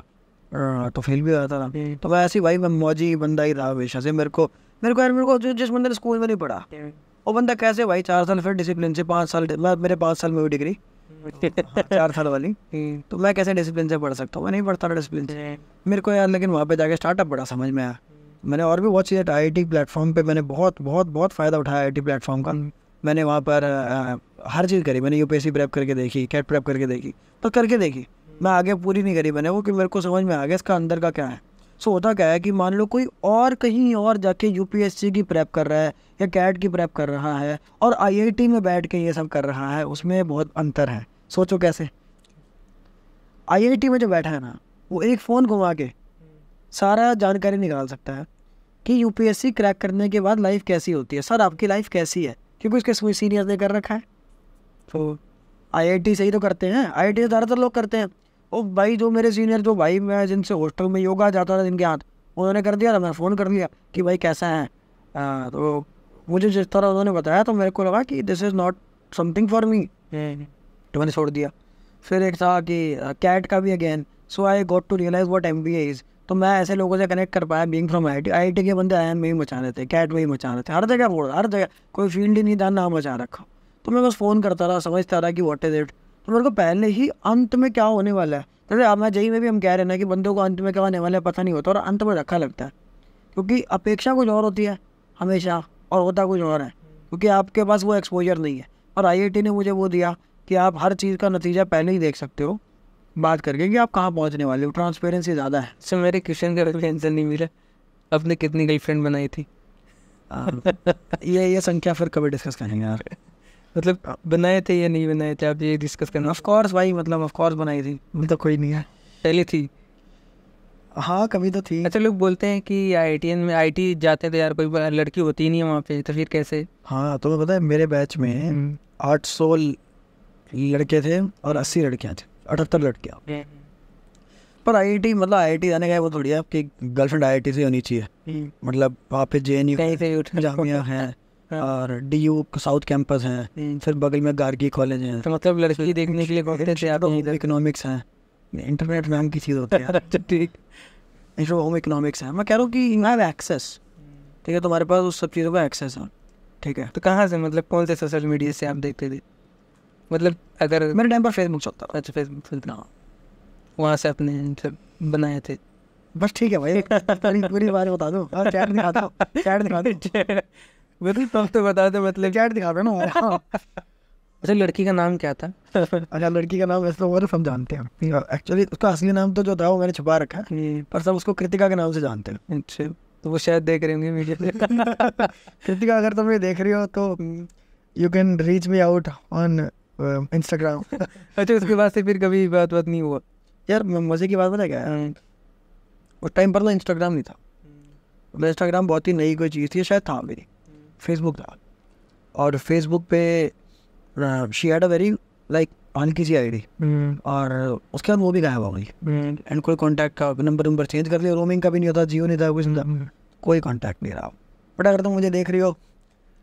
तो फेल भी हो जाता था हम्म। तो मैं ऐसे भाई मैं मौजी बंदा ही था हमेशा से मेरे को मेरे को यार मेरे को जिस बंदे ने स्कूल में नहीं पढ़ा हम्म। वो बंदा कैसे भाई चार साल फिर डिसिप्लिन से पाँच साल मेरे पाँच साल में हुई डिग्री हम्म। हाँ, चार साल वाली तो मैं कैसे डिसिप्लिन से पढ़ सकता हूँ मैं नहीं पढ़ता था डिसिप्लिन से मेरे को यार लेकिन वहाँ पे जाके स्टार्टअप बड़ा समझ में आया मैंने और भी बहुत चीज़ें आई टी प्लेटफॉर्म पर मैंने बहुत बहुत बहुत फ़ायदा उठाया आई टी प्लेटफॉर्म का मैंने वहाँ पर हर चीज़ करी मैंने यू पी प्रेप करके देखी कैट प्रेप करके देखी तो करके देखी मैं आगे पूरी नहीं करी मैंने वो कि मेरे को समझ में आ गया इसका अंदर का क्या है सो होता क्या है कि मान लो कोई और कहीं और जाके यू की प्रैप कर रहा है या कैट की प्रैप कर रहा है और आई में बैठ के ये सब कर रहा है उसमें बहुत अंतर है सोचो कैसे आई में जो बैठा है ना वो एक फ़ोन घुमा के सारा जानकारी निकाल सकता है कि यू क्रैक करने के बाद लाइफ कैसी होती है सर आपकी लाइफ कैसी है क्योंकि उसके सीनियर ने कर रखा है तो आई से ही तो करते हैं आई से ज़्यादातर लोग करते हैं और भाई जो मेरे सीनियर जो भाई मैं जिनसे हॉस्टल में योगा जाता था जिनके हाथ उन्होंने कर दिया था मैंने फ़ोन कर दिया कि भाई कैसा है आ, तो मुझे जिस तरह उन्होंने बताया तो मेरे को लगा कि this is not something for me तो मैंने छोड़ दिया फिर एक था कि कैट का भी again so I got to realize what M B is तो मैं ऐसे लोगों से कनेक्ट कर पाया being from I I T I I बंदे आई एम में ही मचा रहे थे कैट में ही मचा रहे थे हर जगह रहा हर जगह कोई फील्ड ही नहीं था ना मचा रखा तो मैं बस फ़ोन करता रहा समझता रहा कि वॉट इज़ इट तो मेरे को पहले ही अंत में क्या होने वाला है जैसे आप हमारे जई में भी हम कह रहे हैं ना कि बंदों को अंत में क्या होने वाला है पता नहीं होता और अंत में रखा लगता है क्योंकि अपेक्षा कुछ और होती है हमेशा और होता कुछ और है क्योंकि आपके पास वो एक्सपोजर नहीं है और आई ने मुझे वो दिया कि आप हर चीज़ का नतीजा पहले ही देख सकते हो बात करके कि आप कहाँ पहुँचने वाले हो ट्रांसपेरेंसी ज़्यादा है सर मेरे क्वेश्चन का कोई आंसर नहीं मिला अपने कितनी गर्लफ्रेंड बनाई थी ये ये संख्या फिर कभी डिस्कस करेंगे यार मतलब बनाए थे या नहीं बनाए थे आप ये डिस्कस करना ऑफ कोर्स भाई मतलब ऑफ कोर्स बनाई थी मतलब कोई नहीं है पहले थी हाँ कभी तो थी अच्छा लोग बोलते हैं कि आई में आई जाते थे यार कोई लड़की होती नहीं है वहाँ पे तो फिर कैसे हाँ तो मैं पता है मेरे बैच में हम्म। आठ सौ लड़के थे और अस्सी लड़कियाँ थे अठहत्तर लड़कियाँ हम्म। पर आई मतलब आई जाने का वो थोड़ी है आपकी गर्लफ्रेंड आई से होनी चाहिए हम्म। मतलब वहाँ पे जे एन यू कहीं से जामिया है और डी यू साउथ कैंपस है फिर बगल में गार्गी कॉलेज है तो मतलब लड़की देखने के लिए बहुत इकोनॉमिक्स है इंटरनेट में की चीज़ होती है ठीक इंटर होम इकोनॉमिक्स है मैं कह रहा हूँ कि हैव एक्सेस ठीक है तुम्हारे पास उस सब चीज़ों का एक्सेस है ठीक है तो कहाँ से मतलब कौन से सोशल मीडिया से आप देखते थे मतलब अगर मेरे टाइम पर फेसबुक चलता अच्छा फेसबुक चलता वहाँ से अपने सब बनाए थे बस ठीक है भाई पूरी बारे बता दो चैट दिखा दो चैट दिखा दो वो तो तब तो बता दे मतलब चैट दिखा रहे ना अच्छा लड़की का नाम क्या था अच्छा लड़की का नाम वैसे तो वो तो सब जानते हैं एक्चुअली उसका असली नाम तो जो था वो मैंने छुपा रखा है हम्म। पर सब उसको कृतिका के नाम से जानते हैं अच्छा तो वो शायद देख रहे होंगे वीडियो कृतिका अगर तुम ये देख रही हो तो you can reach me out on Instagram अच्छा उसके बाद से फिर कभी बात बात नहीं हुआ यार मज़े की बात पता क्या हम्म। उस टाइम पर ना तो इंस्टाग्राम नहीं था मतलब इंस्टाग्राम बहुत ही नई कोई चीज़ थी शायद था मेरी फेसबुक था और फेसबुक पे she had a very like हल्की सी आईडी और उसके बाद वो भी गायब हो गई एंड hmm. कोई कॉन्टैक्ट का नंबर नंबर चेंज कर लिया रोमिंग का भी नहीं होता जियो नहीं था कुछ नहीं था hmm. कोई कॉन्टैक्ट नहीं रहा बट अगर तुम मुझे देख रही हो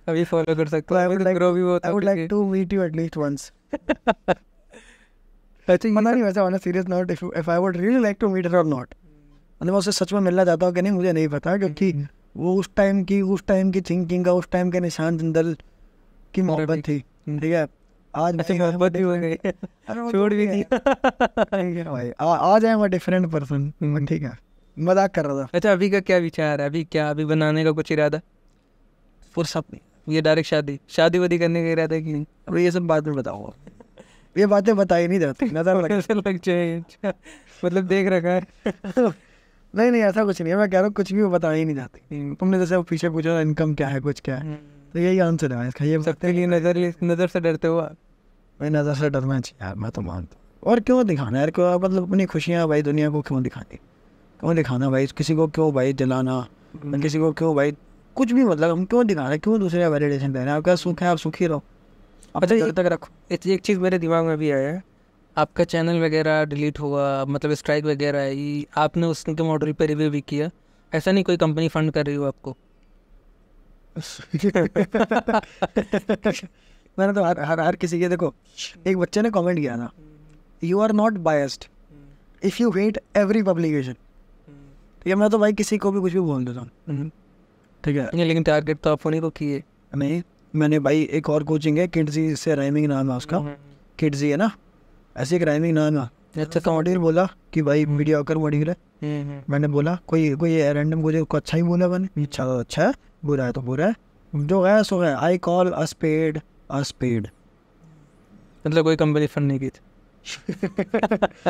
अभी फॉलो कर सकते आई वुड लाइक ग्रो भी I would like to meet you at least once अच्छा मना नहीं वैसे on serious not if if I would really like to meet her और नॉट मतलब मैं उससे सच में मिलना चाहता हूँ कि नहीं मुझे नहीं पता क्योंकि hmm. वो उस टाइम की उस टाइम की थिंकिंग का उस टाइम के निशान जिंदल की मोहब्बत थी ठीक है आज अच्छा, मोहब्बत भी हो गई छोड़ तो भी भाई आज I am a different person ठीक है मजाक कर रहा था अच्छा अभी का क्या विचार है अभी क्या अभी बनाने का कुछ इरादा फुर्सत नहीं ये डायरेक्ट शादी शादी वादी करने का इरादा कि नहीं अब ये सब बात में बताओ ये बातें बताई नहीं जाती नजर लग जाए अच्छा, मतलब देख रखा है नहीं नहीं ऐसा कुछ नहीं है मैं कह रहा हूँ कुछ भी वो बता ही नहीं जाती तुमने जैसे वो पीछे पूछा इनकम क्या है कुछ क्या है तो यही आंसर है इसका ये सकते कि नज़र नज़र से डरते हुआ मैं नज़र से डरना चाहिए यार मैं तो मानता हूँ और क्यों दिखाना यार क्यों मतलब अपनी खुशियाँ भाई दुनिया को क्यों दिखानी क्यों दिखाना भाई किसी को क्यों भाई जलाना हम्म। किसी को क्यों भाई कुछ भी मतलब हम क्यों दिखा रहे क्यों दूसरे वैलिडेशन दे रहे हैं आपका सुख है आप सुखी रहो अच्छा तक रखो एक चीज़ मेरे दिमाग में भी आया है आपका चैनल वगैरह डिलीट हुआ मतलब स्ट्राइक वगैरह आई आपने उसके मॉडल पर रिव्यू भी किया ऐसा नहीं कोई कंपनी फंड कर रही हो आपको मैंने तो हर हर हर किसी के देखो एक बच्चे ने कमेंट किया था you are not biased if you hate every publication ठीक है मैं तो भाई किसी को भी कुछ भी बोल देता हूँ हम्म। ठीक है नहीं लेकिन टारगेट तो आप उन्हीं को किए नहीं मैंने भाई एक और कोचिंग है किडजी से राइमिंग नाम है उसका किडजी हम्म। है ना ऐसे क्राइमिंग ना ना अच्छा तो मॉड्यूल बोला कि भाई मीडिया होकर मॉड्यूल है मैंने बोला कोई कोई रैंडम को को अच्छा ही बोला मैंने अच्छा तो अच्छा है बुरा है तो बुरा है जो गया सो गया आई कॉल अ स्पेड मतलब कोई कंपनी फंड नहीं की थी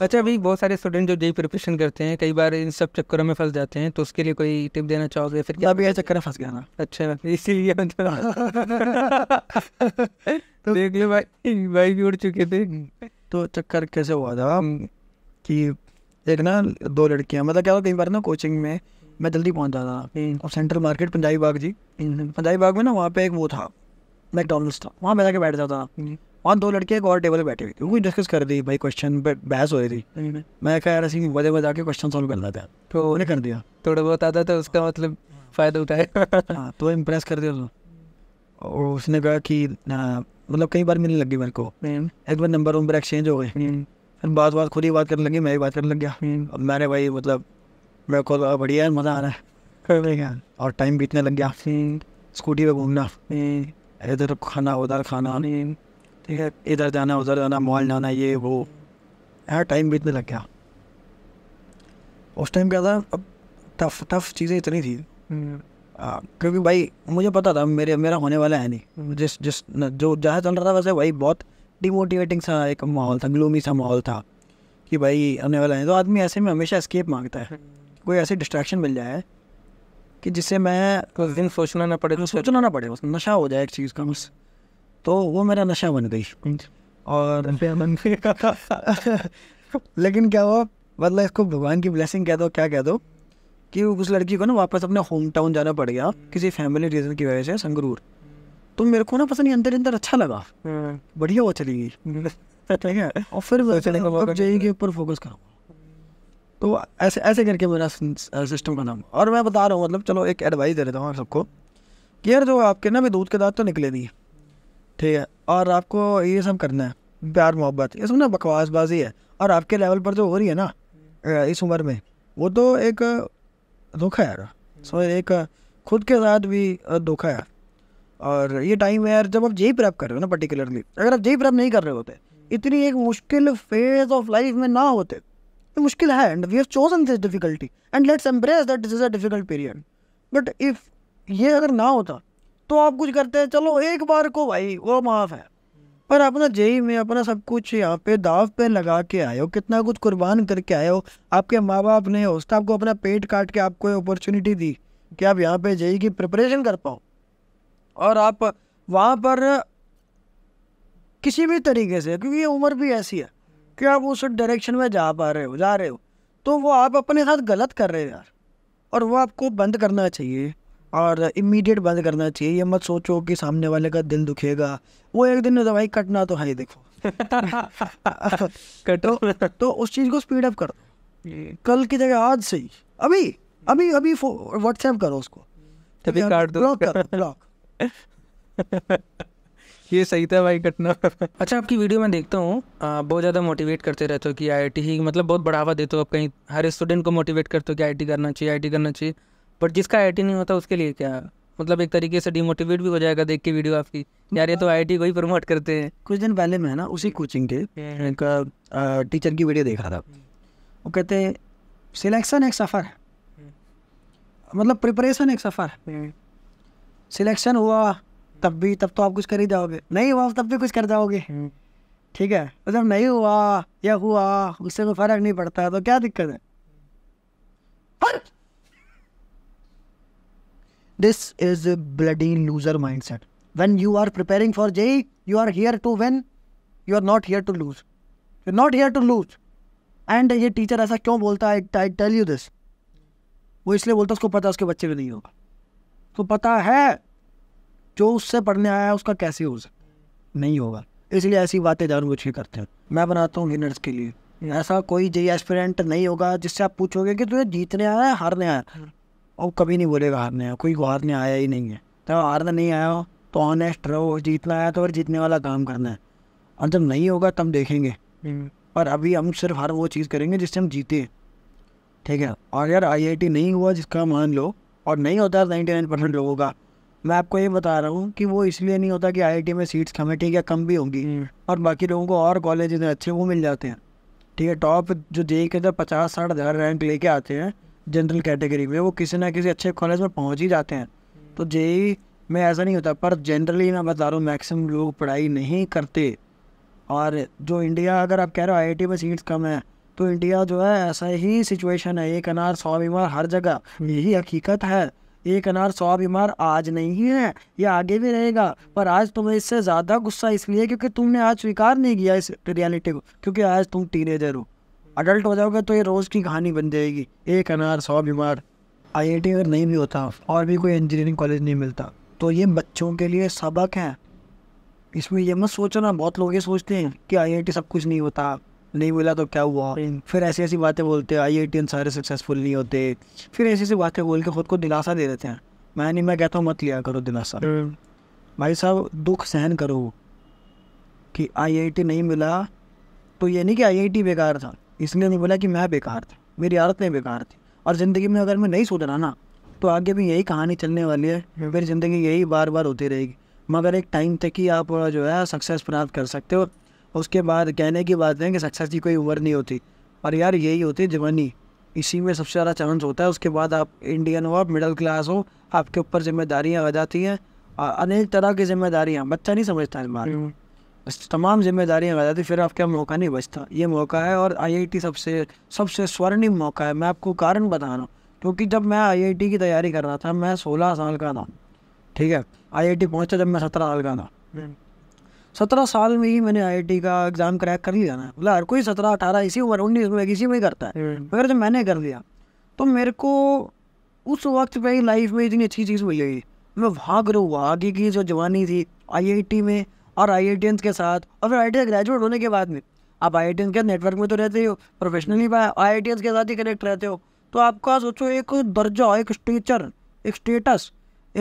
अच्छा अभी बहुत सारे स्टूडेंट जो जेई प्रिपरेशन करते हैं कई बार इन सब चक्करों में फंस जाते हैं तो उसके लिए कोई टिप देना चाहोगे फिर क्या अभी चक्कर में फंस गया ना अच्छा इसीलिए तो-, तो देख लो भाई भाई भी उड़ चुके थे तो चक्कर कैसे हुआ था कि एक ना दो लड़कियां मतलब क्या कई बार ना कोचिंग में मैं जल्दी जाता था और सेंट्रल मार्केट पंजाबी बाग जी हम्म। पंजाबी बाग में ना वहाँ पे एक वो था मैकडोनल्ड्स था वहाँ पर जाके बैठ जाता था हम्म। और दो लड़के एक और टेबल पर बैठे हुए थे वो डिस्कस कर रही भाई क्वेश्चन पर बहस हो रही थी मैं कह रहा था वजह वजह के क्वेश्चन सॉल्व करना था तो उन्हें कर दिया थोड़ा बहुत आता था उसका मतलब फ़ायदा उठाए हाँ, तो इम्प्रेस कर दिया और उसने कहा कि मतलब कई बार मिलने लगी मेरे को एक बार नंबर वंबर एक्सचेंज हो गए फिर बात बात खुद ही बात करने लगी मैं ही बात करने लग गया अब मैंने भाई मतलब मेरे को बढ़िया मज़ा आ रहा है और टाइम बीतने लग गया स्कूटी पे घूमना इधर खाना उधर खाना नहीं ठीक है इधर जाना उधर जाना मॉल जाना ये वो यार टाइम बीतने लग गया उस टाइम क्या था अब टफ टफ चीज़ें इतनी थी हम्म। क्योंकि भाई मुझे पता था मेरे मेरा होने वाला है नहीं हम्म। जिस जिस न, जो जहाँ चल रहा था वैसे भाई बहुत डिमोटिवेटिंग सा एक माहौल था ग्लूमी सा माहौल था कि भाई होने वाला है तो आदमी ऐसे में हमेशा स्केप मांगता है हम्म। कोई ऐसी डिस्ट्रैक्शन मिल जाए कि जिससे मैं कुछ दिन सोचना ना पड़े तो सोचना ना पड़े बस नशा हो जाए एक चीज़ का बस तो वो मेरा नशा बन गई और लेकिन क्या हुआ मतलब इसको भगवान की ब्लेसिंग कह दो क्या कह दो कि उस लड़की को ना वापस अपने होम टाउन जाना पड़ गया किसी फैमिली रीज़न की वजह से संगरूर तो मेरे को ना पता नहीं अंदर अंदर अच्छा लगा हाँ। बढ़िया वो चली गई ठीक है और फिर जेई के ऊपर फोकस करो तो ऐसे ऐसे करके मेरा सिस्टम का नाम और मैं बता रहा हूँ मतलब चलो एक एडवाइस दे देता हूँ सबको कि यार जो आपके ना भी दूध के दांत तो निकले नहीं ठीक है और आपको ये सब करना है प्यार मोहब्बत ये सब ना बकवासबाजी है और आपके लेवल पर जो हो रही है ना इस उम्र में वो तो एक धोखा है सो एक खुद के साथ भी धोखा है और ये टाइम है यार जब आप जेई प्रैप कर रहे हो ना पर्टिकुलरली अगर आप जेई प्रैप नहीं कर रहे होते इतनी एक मुश्किल फेज ऑफ लाइफ में ना होते तो मुश्किल है and we have chosen this difficulty and let's embrace that this is a difficult period but if ये अगर ना होता तो आप कुछ करते हैं चलो एक बार को भाई वो माफ़ है पर अपना जेई में अपना सब कुछ यहाँ पे दाव पे लगा के आए हो कितना कुछ कुर्बान करके आए हो आपके माँ बाप ने होस्ट आपको अपना पेट काट के आपको अपॉर्चुनिटी दी कि आप यहाँ पे जेई की प्रिपरेशन कर पाओ और आप वहाँ पर किसी भी तरीके से क्योंकि ये उम्र भी ऐसी है कि आप उस डायरेक्शन में जा पा रहे हो जा रहे हो तो वो आप अपने साथ गलत कर रहे हो यार और वो आपको बंद करना चाहिए और इमीडिएट बंद करना चाहिए ये मत सोचो कि सामने वाले का दिल दुखेगा वो एक दिन दवाई कटना तो है ही देखो तो, कटो तो, तो उस चीज़ को स्पीड अप कर कल की जगह आज से ही अभी अभी अभी व्हाट्सएप करो उसको तभी काट दो ब्लॉक ब्लॉक ये सही था भाई कटना अच्छा आपकी वीडियो में देखता हूँ बहुत ज़्यादा मोटिवेट करते रहते हो कि आईआईटी ही मतलब बहुत बढ़ावा देते हो आप कहीं हर स्टूडेंट को मोटिवेट करते हो कि आईआईटी करना चाहिए आईआईटी करना चाहिए बट जिसका आई नहीं होता उसके लिए क्या मतलब एक तरीके से डिमोटिवेट भी हो जाएगा देख के वीडियो आपकी यार ये तो आई को ही प्रमोट करते हैं कुछ दिन पहले मैं ना उसी कोचिंग के टीचर की वीडियो देखा था वो कहते सिलेक्शन एक सफ़र है hmm. मतलब प्रिपरेशन एक सफ़र है सिलेक्शन hmm. हुआ तब भी तब तो आप कुछ कर ही जाओगे नहीं हुआ तब भी कुछ कर जाओगे hmm. ठीक है मतलब नहीं हुआ या हुआ उससे कोई फर्क नहीं पड़ता तो क्या दिक्कत है this This is loser mindset when you are preparing for J you are are to when you are not not to lose you are not here to lose and ये टीचर ऐसा क्यों बोलता है आई tell you this वो इसलिए बोलता उसको पता उसके बच्चे में नहीं होगा उसको तो पता है जो उससे पढ़ने आया है उसका कैसे हो सकता नहीं होगा इसलिए ऐसी बातें जानबूझ के करते हैं मैं बनाता हूँ विनर्स के लिए ऐसा कोई जे एस्पिरेंट नहीं होगा जिससे आप पूछोगे कि तुझे जीतने आया है हारने आया और कभी नहीं बोलेगा हारने कोई हारने आया ही नहीं है जब तो हारने नहीं आया हो तो ऑनेस्ट रहो जीतना आया तो फिर जीतने वाला काम करना है और जब नहीं होगा तब देखेंगे और हम्म। अभी हम सिर्फ हर वो चीज़ करेंगे जिससे हम जीते ठीक है और यार आईआईटी नहीं हुआ जिसका मान लो और नहीं होता नाइन्टी नाइन परसेंट लोगों का मैं आपको ये बता रहा हूँ कि वो इसलिए नहीं होता कि आईआईटी में सीट्स है ठीक है कम भी होंगी हम्म। और बाकी लोगों को और कॉलेज अच्छे वो मिल जाते हैं ठीक है टॉप जो देख के तो पचास साठ हज़ार रैंक लेके आते हैं जनरल कैटेगरी में वो किसी ना किसी अच्छे कॉलेज में पहुँच ही जाते हैं तो जेई में ऐसा नहीं होता पर जनरली मैं बता रहा हूँ मैक्सिमम लोग पढ़ाई नहीं करते और जो इंडिया अगर आप कह रहे हो आईआईटी में सीट्स कम है तो इंडिया जो है ऐसा ही सिचुएशन है एक अनार सौ बीमार हर जगह यही हकीकत है एक अनार सौ बीमार आज नहीं है ये आगे भी रहेगा पर आज तुम्हें इससे ज़्यादा गुस्सा इसलिए क्योंकि तुमने आज स्वीकार नहीं किया इस रियलिटी को क्योंकि आज तुम टीनेजर हो अडल्ट हो जाओगे तो ये रोज़ की कहानी बन जाएगी एक अनार सौ बीमार आई अगर नहीं भी होता और भी कोई इंजीनियरिंग कॉलेज नहीं मिलता तो ये बच्चों के लिए सबक है इसमें ये मत सोचो ना बहुत लोग ये सोचते हैं कि आई सब कुछ नहीं होता नहीं मिला तो क्या हुआ फिर ऐसी ऐसी बातें बोलते हैं आई आई टी सारे सक्सेसफुल नहीं होते फिर ऐसी ऐसी बातें बोल के खुद को दिलासा दे देते हैं मैं नहीं मैं कहता हूँ मत लिया करो दिलासा हम्म। भाई साहब दुख सहन करो कि आई नहीं मिला तो ये नहीं कि आई बेकार था इसलिए नहीं बोला कि मैं बेकार था मेरी आदतें बेकार थी और ज़िंदगी में अगर मैं नहीं सुधरा ना तो आगे भी यही कहानी चलने वाली है मेरी ज़िंदगी यही बार बार होती रहेगी मगर एक टाइम तक ही आप जो है सक्सेस प्राप्त कर सकते हो उसके बाद कहने की बात है कि सक्सेस की कोई उम्र नहीं होती और यार यही होती है जवानी इसी में सबसे ज़्यादा चांस होता है उसके बाद आप इंडियन हो आप मिडिल क्लास हो आपके ऊपर जिम्मेदारियाँ आ जाती हैं अनेक तरह की जिम्मेदारियाँ बच्चा नहीं समझता इस बार तमाम जिम्मेदारियाँ आ जाती फिर आपके यहाँ मौका नहीं बचता ये मौका है और आईआईटी सबसे सबसे स्वर्णिम मौका है मैं आपको कारण बता रहा हूँ क्योंकि जब मैं आईआईटी की तैयारी कर रहा था मैं सोलह साल का था ठीक है आईआईटी पहुंचा जब मैं सत्रह साल का था हम्म। सत्रह साल में ही मैंने आईआईटी का एग्ज़ाम क्रैक कर लिया ना बोला हर कोई सत्रह अठारह इसी उम्र उन्नीस में इसी में ही करता है हम्म। मगर जब मैंने कर लिया तो मेरे को उस वक्त ही लाइफ में इतनी अच्छी चीज़ हुई मैं भाग रहा हुआ आगे की जो जवानी थी आईआईटी में और आई के साथ और फिर आई ग्रेजुएट होने के बाद में आप आई के नेटवर्क में तो रहते हो प्रोफेशनली आई के साथ ही कनेक्ट रहते हो तो आपका सोचो एक दर्जा एक स्टेचर एक स्टेटस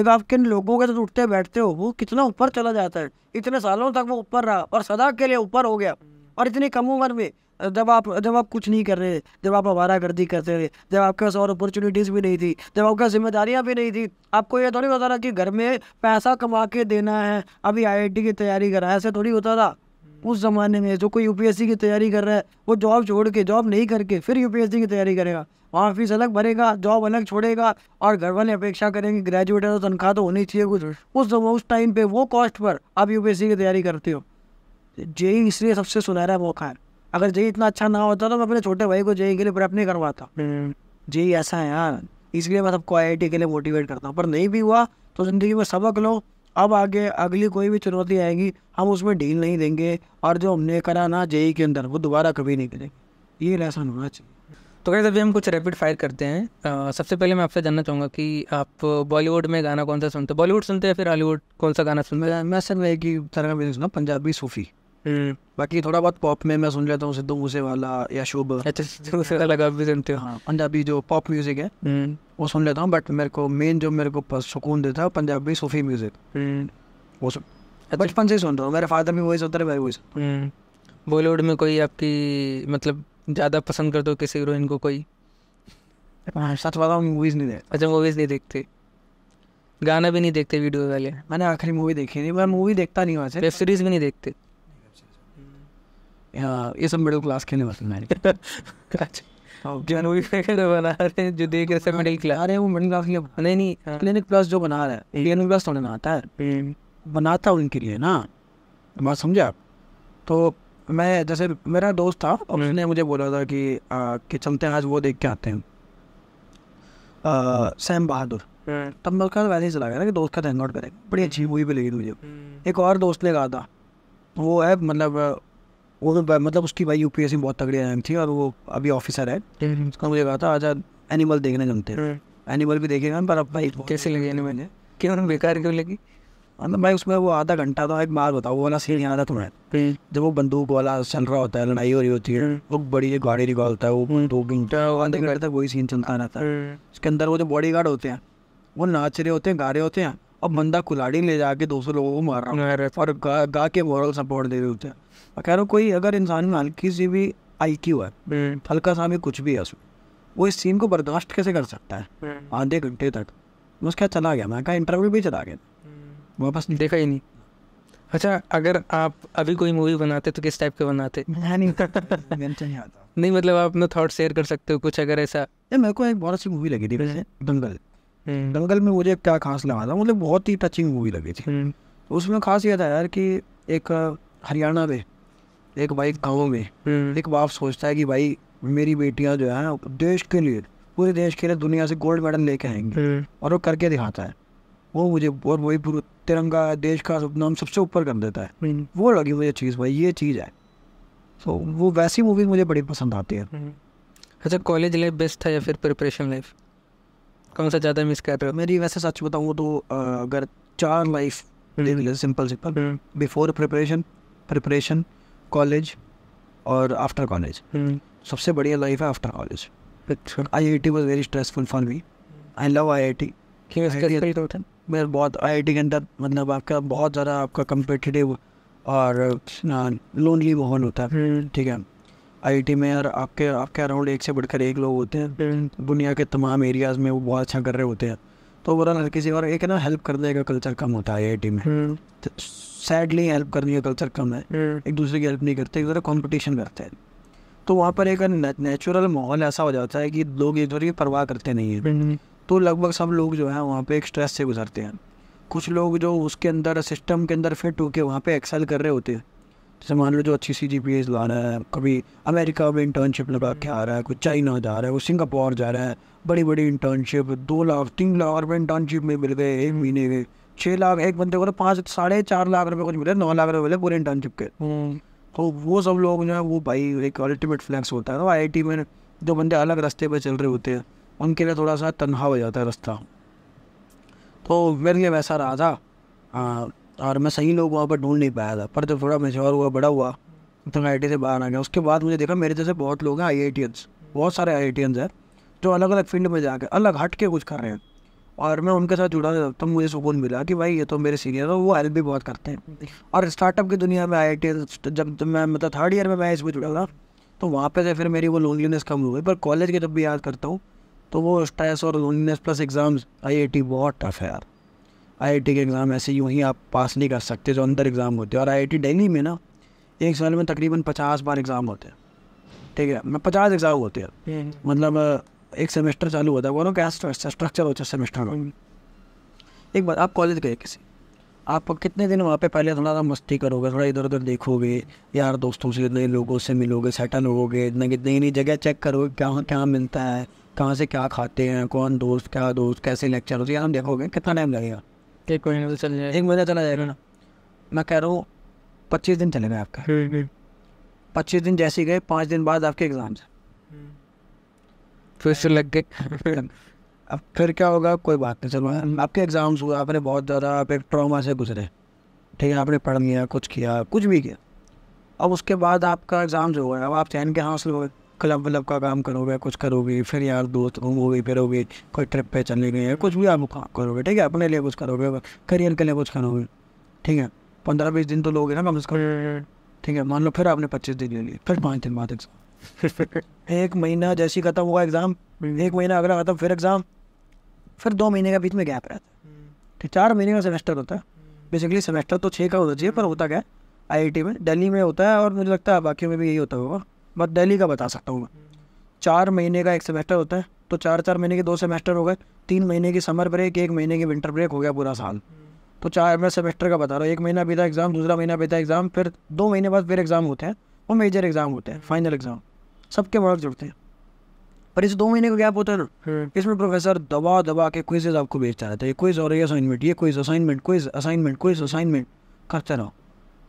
एक आप किन लोगों के साथ उठते बैठते हो वो कितना ऊपर चला जाता है इतने सालों तक वो ऊपर रहा और सदा के लिए ऊपर हो गया और इतनी कम उम्र में जब आप जब आप कुछ नहीं कर रहे जब आप गर्दी करते रहे जब आपके पास और अपॉर्चुनिटीज़ भी नहीं थी जब आपके जिम्मेदारियाँ भी नहीं थी आपको ये थोड़ी तो होता था कि घर में पैसा कमा के देना है अभी आईआईटी की तैयारी करा ऐसे थोड़ी होता था हम्म। उस ज़माने में जो कोई यूपीएससी की तैयारी कर रहा है वो जॉब छोड़ के जॉब नहीं करके फिर यूपीएससी की तैयारी करेगा वहाँ फीस अलग भरेगा जॉब अलग छोड़ेगा और घर वाले अपेक्षा करेंगे ग्रेजुएट है तो तनख्वाह तो होनी चाहिए कुछ उस उस टाइम पे वो कॉस्ट पर आप यूपीएससी की तैयारी करते हो जे तो इसलिए सबसे सुनहरा मौका है अगर जय इतना अच्छा ना होता तो मैं अपने छोटे भाई को जय के लिए प्रेप नहीं करवाता हम्म। जय ऐसा है यार इसलिए मैं सबको आई के लिए मोटिवेट करता हूँ पर नहीं भी हुआ तो ज़िंदगी में सबक लो अब आगे अगली कोई भी चुनौती आएगी हम उसमें ढील नहीं देंगे और जो हमने करा ना जेई के अंदर वो दोबारा कभी नहीं करेंगे ये लेसन होना चाहिए तो कैसे अभी हम कुछ रैपिड फायर करते हैं आ, सबसे पहले मैं आपसे जानना चाहूँगा कि आप बॉलीवुड में गाना कौन सा सुनते हैं बॉलीवुड सुनते हैं फिर हॉलीवुड कौन सा गाना सुनते हैं मैं सर मैं एक ही तरह का सुना पंजाबी सूफ़ी हम्म। बाकी थोड़ा बहुत पॉप में मैं सुन लेता हूँ सिद्धू मूसे वाला या शुभ वाला भी सुनते हो हाँ पंजाबी जो पॉप म्यूजिक है हम्म। वो सुन लेता हूँ बट मेरे को मेन जो मेरे को सुकून देता है पंजाबी सूफी म्यूजिक हम्म। वो सुन अच्छा। बचपन से सुन रहा हूँ मेरे फादर भी वही सुनते भाई वही बॉलीवुड में कोई आपकी मतलब ज़्यादा पसंद कर दो किसी हीरोइन को कोई हाँ, सच वाला मूवीज़ नहीं देखते अच्छा मूवीज़ नहीं देखते गाना भी नहीं देखते वीडियो वाले मैंने आखिरी मूवी देखी नहीं मैं मूवी देखता नहीं वैसे वेब सीरीज़ भी नहीं देखते ये सब हाँ। मिडिल क्लास के नहीं हाँ। जो बना रहे जो देख रहे मिडिल क्लास अरे वो मिडिल क्लास नहीं क्लिनिक प्लस जो बना रहा है क्लिनिक प्लस आता है हम्म। बनाता उनके लिए ना बात आप तो मैं जैसे मेरा दोस्त था हम्म। उसने मुझे बोला था कि कि चलते हैं आज वो देख के आते हैं सैम बहादुर हम्म। तब मैं उसका वैसे ही चला गया ना कि दोस्त का हैंग आउट करेंगे बड़ी अच्छी मूवी भी लगी मुझे एक और दोस्त ने कहा था वो है मतलब वो तो मतलब उसकी भाई यूपीएससी बहुत तगड़ी रैंक थी और वो अभी ऑफिसर है उसका मुझे कहा था आज एनिमल देखने जमते हैं एनिमल हम्म। भी देखेगा पर अब भाई कैसे लगे एनिमल क्यों बेकार क्यों लगी मतलब भाई उसमें वो आधा घंटा था तो एक बार बताओ वो वाला सीन याद था तुम्हें हम्म। जब वो बंदूक वाला चल रहा होता है लड़ाई हो रही होती है हम्म। वो बड़ी जो गाड़ी निकालता है वो दो घंटा हाँ, आधे घंटे तक वही सीन चलता रहता है उसके अंदर वो जो बॉडी गार्ड होते हैं वो नाच रहे होते हैं गा रहे होते हैं और बंदा कुलाड़ी ले जाके दो सौ लोगों को मार रहा है और गा के मॉरल सपोर्ट दे रहे होते हैं कह रहा हूँ कोई अगर इंसान में हल्की सी भी आई क्यू है हम्म। हल्का सा भी कुछ भी है उसमें वो इस सीन को बर्दाश्त कैसे कर सकता है हम्म। आधे घंटे तक मैं क्या चला गया मैं कहा इंटरव्यू भी चला गया वापस हम्म। देखा ही नहीं अच्छा अगर आप अभी कोई मूवी बनाते तो किस टाइप के बनाते नहीं आता नहीं मतलब आप अपना थॉट शेयर कर सकते हो कुछ अगर ऐसा मेरे को एक बहुत अच्छी मूवी लगी थी वैसे दंगल दंगल में मुझे क्या खास लगा था मतलब बहुत ही टचिंग मूवी लगी थी उसमें खास ये था यार कि एक हरियाणा में एक भाई गाँव में एक हम्म। बाप सोचता है कि भाई मेरी बेटियां जो है देश के लिए पूरे देश के लिए दुनिया से गोल्ड मेडल लेके आएंगे हम्म। और वो करके दिखाता है वो मुझे और वही तिरंगा देश का नाम सबसे ऊपर कर देता है हम्म। वो लगी मुझे चीज़ भाई ये चीज़ है सो तो so, वो वैसी मूवीज़ मुझे बड़ी पसंद आती है अच्छा कॉलेज लाइफ बेस्ट था या फिर प्रिपरेशन लाइफ कौन सा ज़्यादा मिस कर रहे हो मेरी वैसे सच बताऊँ तो अगर चार life simple simple before preparation preparation college और आफ्टर कॉलेज hmm. सबसे बढ़िया लाइफ है after college I I T was very stressful for me I love I I T मैं बहुत आई आई टी के अंदर मतलब आपका बहुत ज़्यादा आपका कम्पिटिटिव और लोनली माहौल होता है hmm. ठीक है आई आई टी में और आपके आपके अराउंड एक से बढ़कर एक लोग होते हैं hmm. दुनिया के तमाम एरियाज़ में वो बहुत अच्छा कर रहे होते हैं तो बोला ना किसी और एक ना हेल्प कर देगा कल्चर कम होता है आई आई टी में तो सैडली हेल्प करने का कल्चर कम है हम्म। एक दूसरे की हेल्प नहीं करते एक दूसरा कॉम्पिटिशन करते हैं तो वहाँ पर एक नेचुरल माहौल ऐसा हो जाता है कि लोग एक दूसरे की परवाह करते नहीं है तो लगभग सब लोग जो है वहाँ पे एक स्ट्रेस से गुजरते हैं कुछ लोग जो उसके अंदर सिस्टम के अंदर फिट होके वहाँ पे एक्सेल कर रहे होते हैं जैसे मान लो जो अच्छी सी जी पी एस ला रहा है कभी अमेरिका में इंटर्नशिप लगा के आ रहा है कुछ चाइना जा रहा है कोई सिंगापुर जा रहा है बड़ी बड़ी इंटर्नशिप दो लाख तीन लाख रुपये इंटर्नशिप में मिल गए एक महीने के छः लाख एक बंदे को तो पाँच साढ़े चार लाख रुपये कुछ मिले नौ लाख रुपये मिले पूरे इंटर्नशिप के हम्म। तो वो सब लोग जो है वो भाई एक अल्टीमेट फ्लैक्स होता है तो आई में जो बंदे अलग रास्ते पर चल रहे होते हैं उनके लिए थोड़ा सा तनहा हो जाता है रास्ता तो मेरे लिए वैसा रहा था और मैं सही लोग वहाँ पर ढूंढ नहीं पाया था पर जब थोड़ा मेच्योर हुआ बड़ा हुआ तो मैं आई से बाहर आ गया उसके बाद मुझे देखा मेरे जैसे बहुत लोग हैं आई बहुत सारे आई हैं जो अलग अलग फील्ड में जाकर अलग हट के कुछ कर रहे हैं और मैं उनके साथ जुड़ा तब तो मुझे सुकून मिला कि भाई ये तो मेरे सीनियर हो वो हेल्प भी बहुत करते हैं और स्टार्टअप की दुनिया में आई जब तो मैं मतलब थर्ड ईयर में मैं इसमें जुड़ा था तो वहाँ पे से फिर मेरी वो लोनलीनेस कम हो गई पर कॉलेज की जब भी याद करता हूँ तो वो स्ट्रेस और लोनलीनेस प्लस एग्ज़ाम्स टी बहुत टफ है यार टी के एग्ज़ाम ऐसे यूँ ही आप पास नहीं कर सकते जो अंदर एग्ज़ाम होते हैं और टी डेली में ना एक साल में तकरीबन पचास बार एग्ज़ाम होते हैं ठीक है मैं पचास एग्ज़ाम होते हैं हम्म। मतलब एक सेमेस्टर चालू होता है बोलो क्या स्ट्रक्चर होता है सेमेस्टर का हम्म। एक बात आप कॉलेज गए किसी आप कितने दिन वहाँ पे पहले थोड़ा सा मस्ती करोगे थोड़ा इधर उधर देखोगे यार दोस्तों से नए लोगों से मिलोगे सेटल होगे नई नई नई जगह चेक करोगे कहाँ क्या मिलता है कहाँ से क्या खाते हैं कौन दोस्त क्या दोस्त कैसे लेक्चर होते हैं हम देखोगे कितना टाइम लगेगा एक महीने तो चल जाएगा एक महीना चला जाएगा ना मैं कह रहा हूँ पच्चीस दिन चले गए आपका हम्म, हम्म। पच्चीस दिन जैसे गए पाँच दिन बाद आपके एग्ज़ाम्स फिर से लग गए अब फिर क्या होगा कोई बात नहीं चलो आपके एग्ज़ाम्स हुए आपने बहुत ज़्यादा आप एक ट्रामा से गुजरे ठीक है आपने पढ़ लिया कुछ किया कुछ भी किया अब उसके बाद आपका एग्ज़ाम हो गया अब आप चैन के हासिल हो गए क्लब व्लब का काम करोगे कुछ करोगे फिर यार दोस्त घूमोगे फिरोगे कोई ट्रिप पे चले गए कुछ भी आप काम करोगे ठीक है अपने लिए कुछ करोगे करियर के लिए कुछ करोगे ठीक है पंद्रह बीस दिन तो लोगे ना कम से कम हम्म। ठीक है मान लो फिर आपने पच्चीस दिन ले लिए फिर पाँच दिन बाद एग्जाम एक महीना जैसे ख़त्म हुआ एग्ज़ाम एक महीना अगला ख़त्म फिर एग्ज़ाम फिर दो महीने का बीच में गैप रहता है ठीक हम्म। तो चार महीने का सेमेस्टर होता है बेसिकली हम्म। सेमेस्टर तो छः का होता चाहिए पर होता क्या है आई में दिल्ली में होता है और मुझे लगता है बाकी में भी यही होता होगा बस दिल्ली का बता सकता हूँ मैं हम्म। चार महीने का एक सेमेस्टर होता है तो चार चार महीने के दो सेमेस्टर हो गए तीन महीने की समर ब्रेक एक महीने की विंटर ब्रेक हो गया पूरा साल तो चार मैं सेमेस्टर का बता रहा हूँ एक महीना बीता एग्ज़ाम दूसरा महीना बीता एग्ज़ाम फिर दो महीने बाद फिर एग्ज़ाम होते हैं वो मेजर एग्ज़ाम होते हैं फाइनल एग्ज़ाम सबके वर्क जुड़ते हैं पर इस दो महीने का गैप होता है ना हाँ। इसमें प्रोफेसर दबा दबा के क्विजेज आपको भेजता रहता है क्विज और ये असाइनमेंट ये quiz assignment quiz assignment quiz assignment करते रहो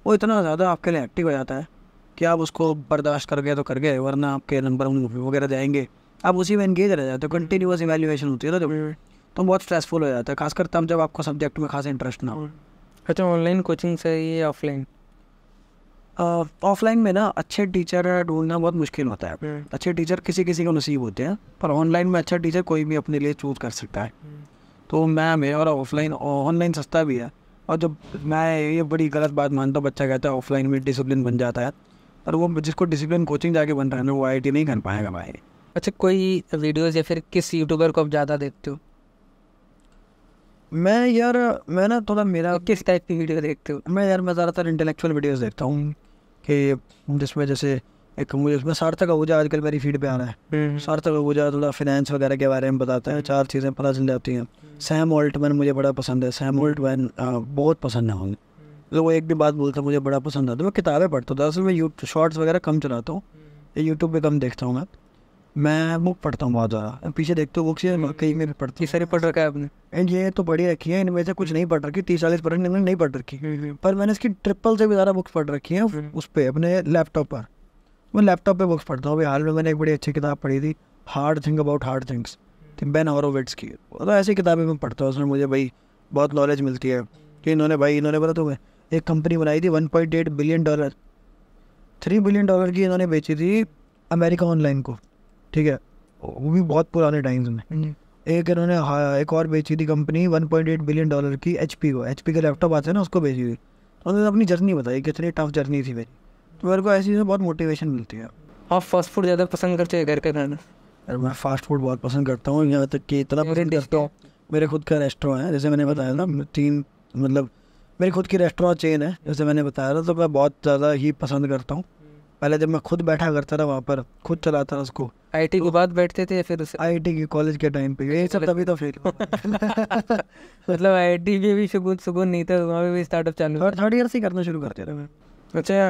वो इतना ज़्यादा आपके लिए एक्टिव हो जाता है कि आप उसको बर्दाश्त कर गए तो कर गए वरना आपके नंबर वगैरह जाएंगे आप उसी में एंगेज रह जाते हो कंटिन्यूस इवेल्यूशन होती है ना हाँ। तो बहुत स्ट्रेसफुल हो जाता है खासकर तब जब आपको सब्जेक्ट में खास इंटरेस्ट ना हो हाँ। अच्छा ऑनलाइन कोचिंग से ये ऑफलाइन ऑफलाइन में ना अच्छे टीचर ढूंढना बहुत मुश्किल होता है हम्म। अच्छे टीचर किसी किसी को नसीब होते हैं पर ऑनलाइन में अच्छा टीचर कोई भी अपने लिए चूज कर सकता है हम्म। तो मैं मैं और ऑफलाइन ऑनलाइन सस्ता भी है और जब मैं ये बड़ी गलत बात मानता हूँ बच्चा कहता है ऑफलाइन में डिसिप्लिन बन जाता है और वो जिसको डिसिप्लिन कोचिंग जाके बन रहा है वो आई नहीं कर पाएगा भाई अच्छा कोई वीडियोस या फिर किस यूट्यूबर को आप ज़्यादा देखते हो मैं यार मैं ना थोड़ा मेरा किस टाइप की वीडियो देखते हो मैं यार मैं ज़्यादातर इंटेलेक्चुअल वीडियोस देखता हूँ कि जिसमें जैसे एक मुझे उसमें सार्थक आहूजा आजकल मेरी फीड पे आ रहा है हम्म, हम्म। सार्थक आहूजा थोड़ा फिनेंस वगैरह के बारे में बताता है चार चीज़ें पता चल जाती हैं सैम हम्म। ऑल्टमैन मुझे बड़ा पसंद है सैम ऑल्टमैन बहुत पसंद है होंगे तो वो एक भी बात बोलता मुझे बड़ा पसंद आता है मैं किताबें पढ़ता हूँ दरअसल मैं यूट शॉर्ट्स वगैरह कम चलाता हूँ यूट्यूब पर कम देखता हूँ मैं मैं बुक पढ़ता हूँ बहुत ज़्यादा पीछे देखते हो बुक्स या कहीं में पढ़ती है सारी पढ़ रखा है आपने एंड ये तो पढ़ी रखी है इनमें से कुछ नहीं पढ़ रखी तीस चालीस परसेंट इन्होंने नहीं पढ़ रखी हम्म, हम्म। पर मैंने इसकी ट्रिपल से भी ज़्यादा बुक्स पढ़ रखी हैं हम्म। उस पर अपने लैपटॉप पर मैं लैपटॉप पर बुक्स पढ़ता हूँ हाल में मैंने एक बड़ी अच्छी किताब पढ़ी थी hard thing about hard things Ben Horowitz की तो ऐसी किताबें मैं पढ़ता हूँ उसमें मुझे भाई बहुत नॉलेज मिलती है कि इन्होंने भाई इन्होंने पता तो एक कंपनी बनाई थी one point eight billion dollar three billion dollar की इन्होंने बेची थी अमेरिका ऑनलाइन को ठीक है वो भी बहुत पुराने टाइम्स में हम्म। एक इन्होंने हाँ, एक और बेची थी कंपनी 1.8 बिलियन डॉलर की एच को एच का लैपटॉप आता है ना उसको बेची हुई उन्होंने अपनी जर्नी बताई कितनी टफ जर्नी थी मेरी तो मेरे को ऐसी बहुत मोटिवेशन मिलती है आप फास्ट फूड ज़्यादा पसंद करते हैं घर के खाना अरे मैं फास्ट फूड बहुत पसंद करता हूँ यहाँ तक कि इतना पसंद करता हूँ मेरे खुद का रेस्टोरेंट है जैसे मैंने बताया ना तीन मतलब मेरी खुद की रेस्टोरेंट चेन है जैसे मैंने बताया था तो मैं बहुत ज़्यादा ही पसंद करता हूँ पहले जब मैं खुद बैठा करता था वहाँ पर खुद चलाता था उसको आई आईटी के तो बाद बैठते थे या फिर उसे आईटी के कॉलेज के टाइम पे ये सब मतलब- तभी तो फेल मतलब आई आईटी में भी सुकून सुकून नहीं था वहाँ पे भी स्टार्टअप चालू और थर्ड ईयर से करना शुरू करते थे मैं अच्छा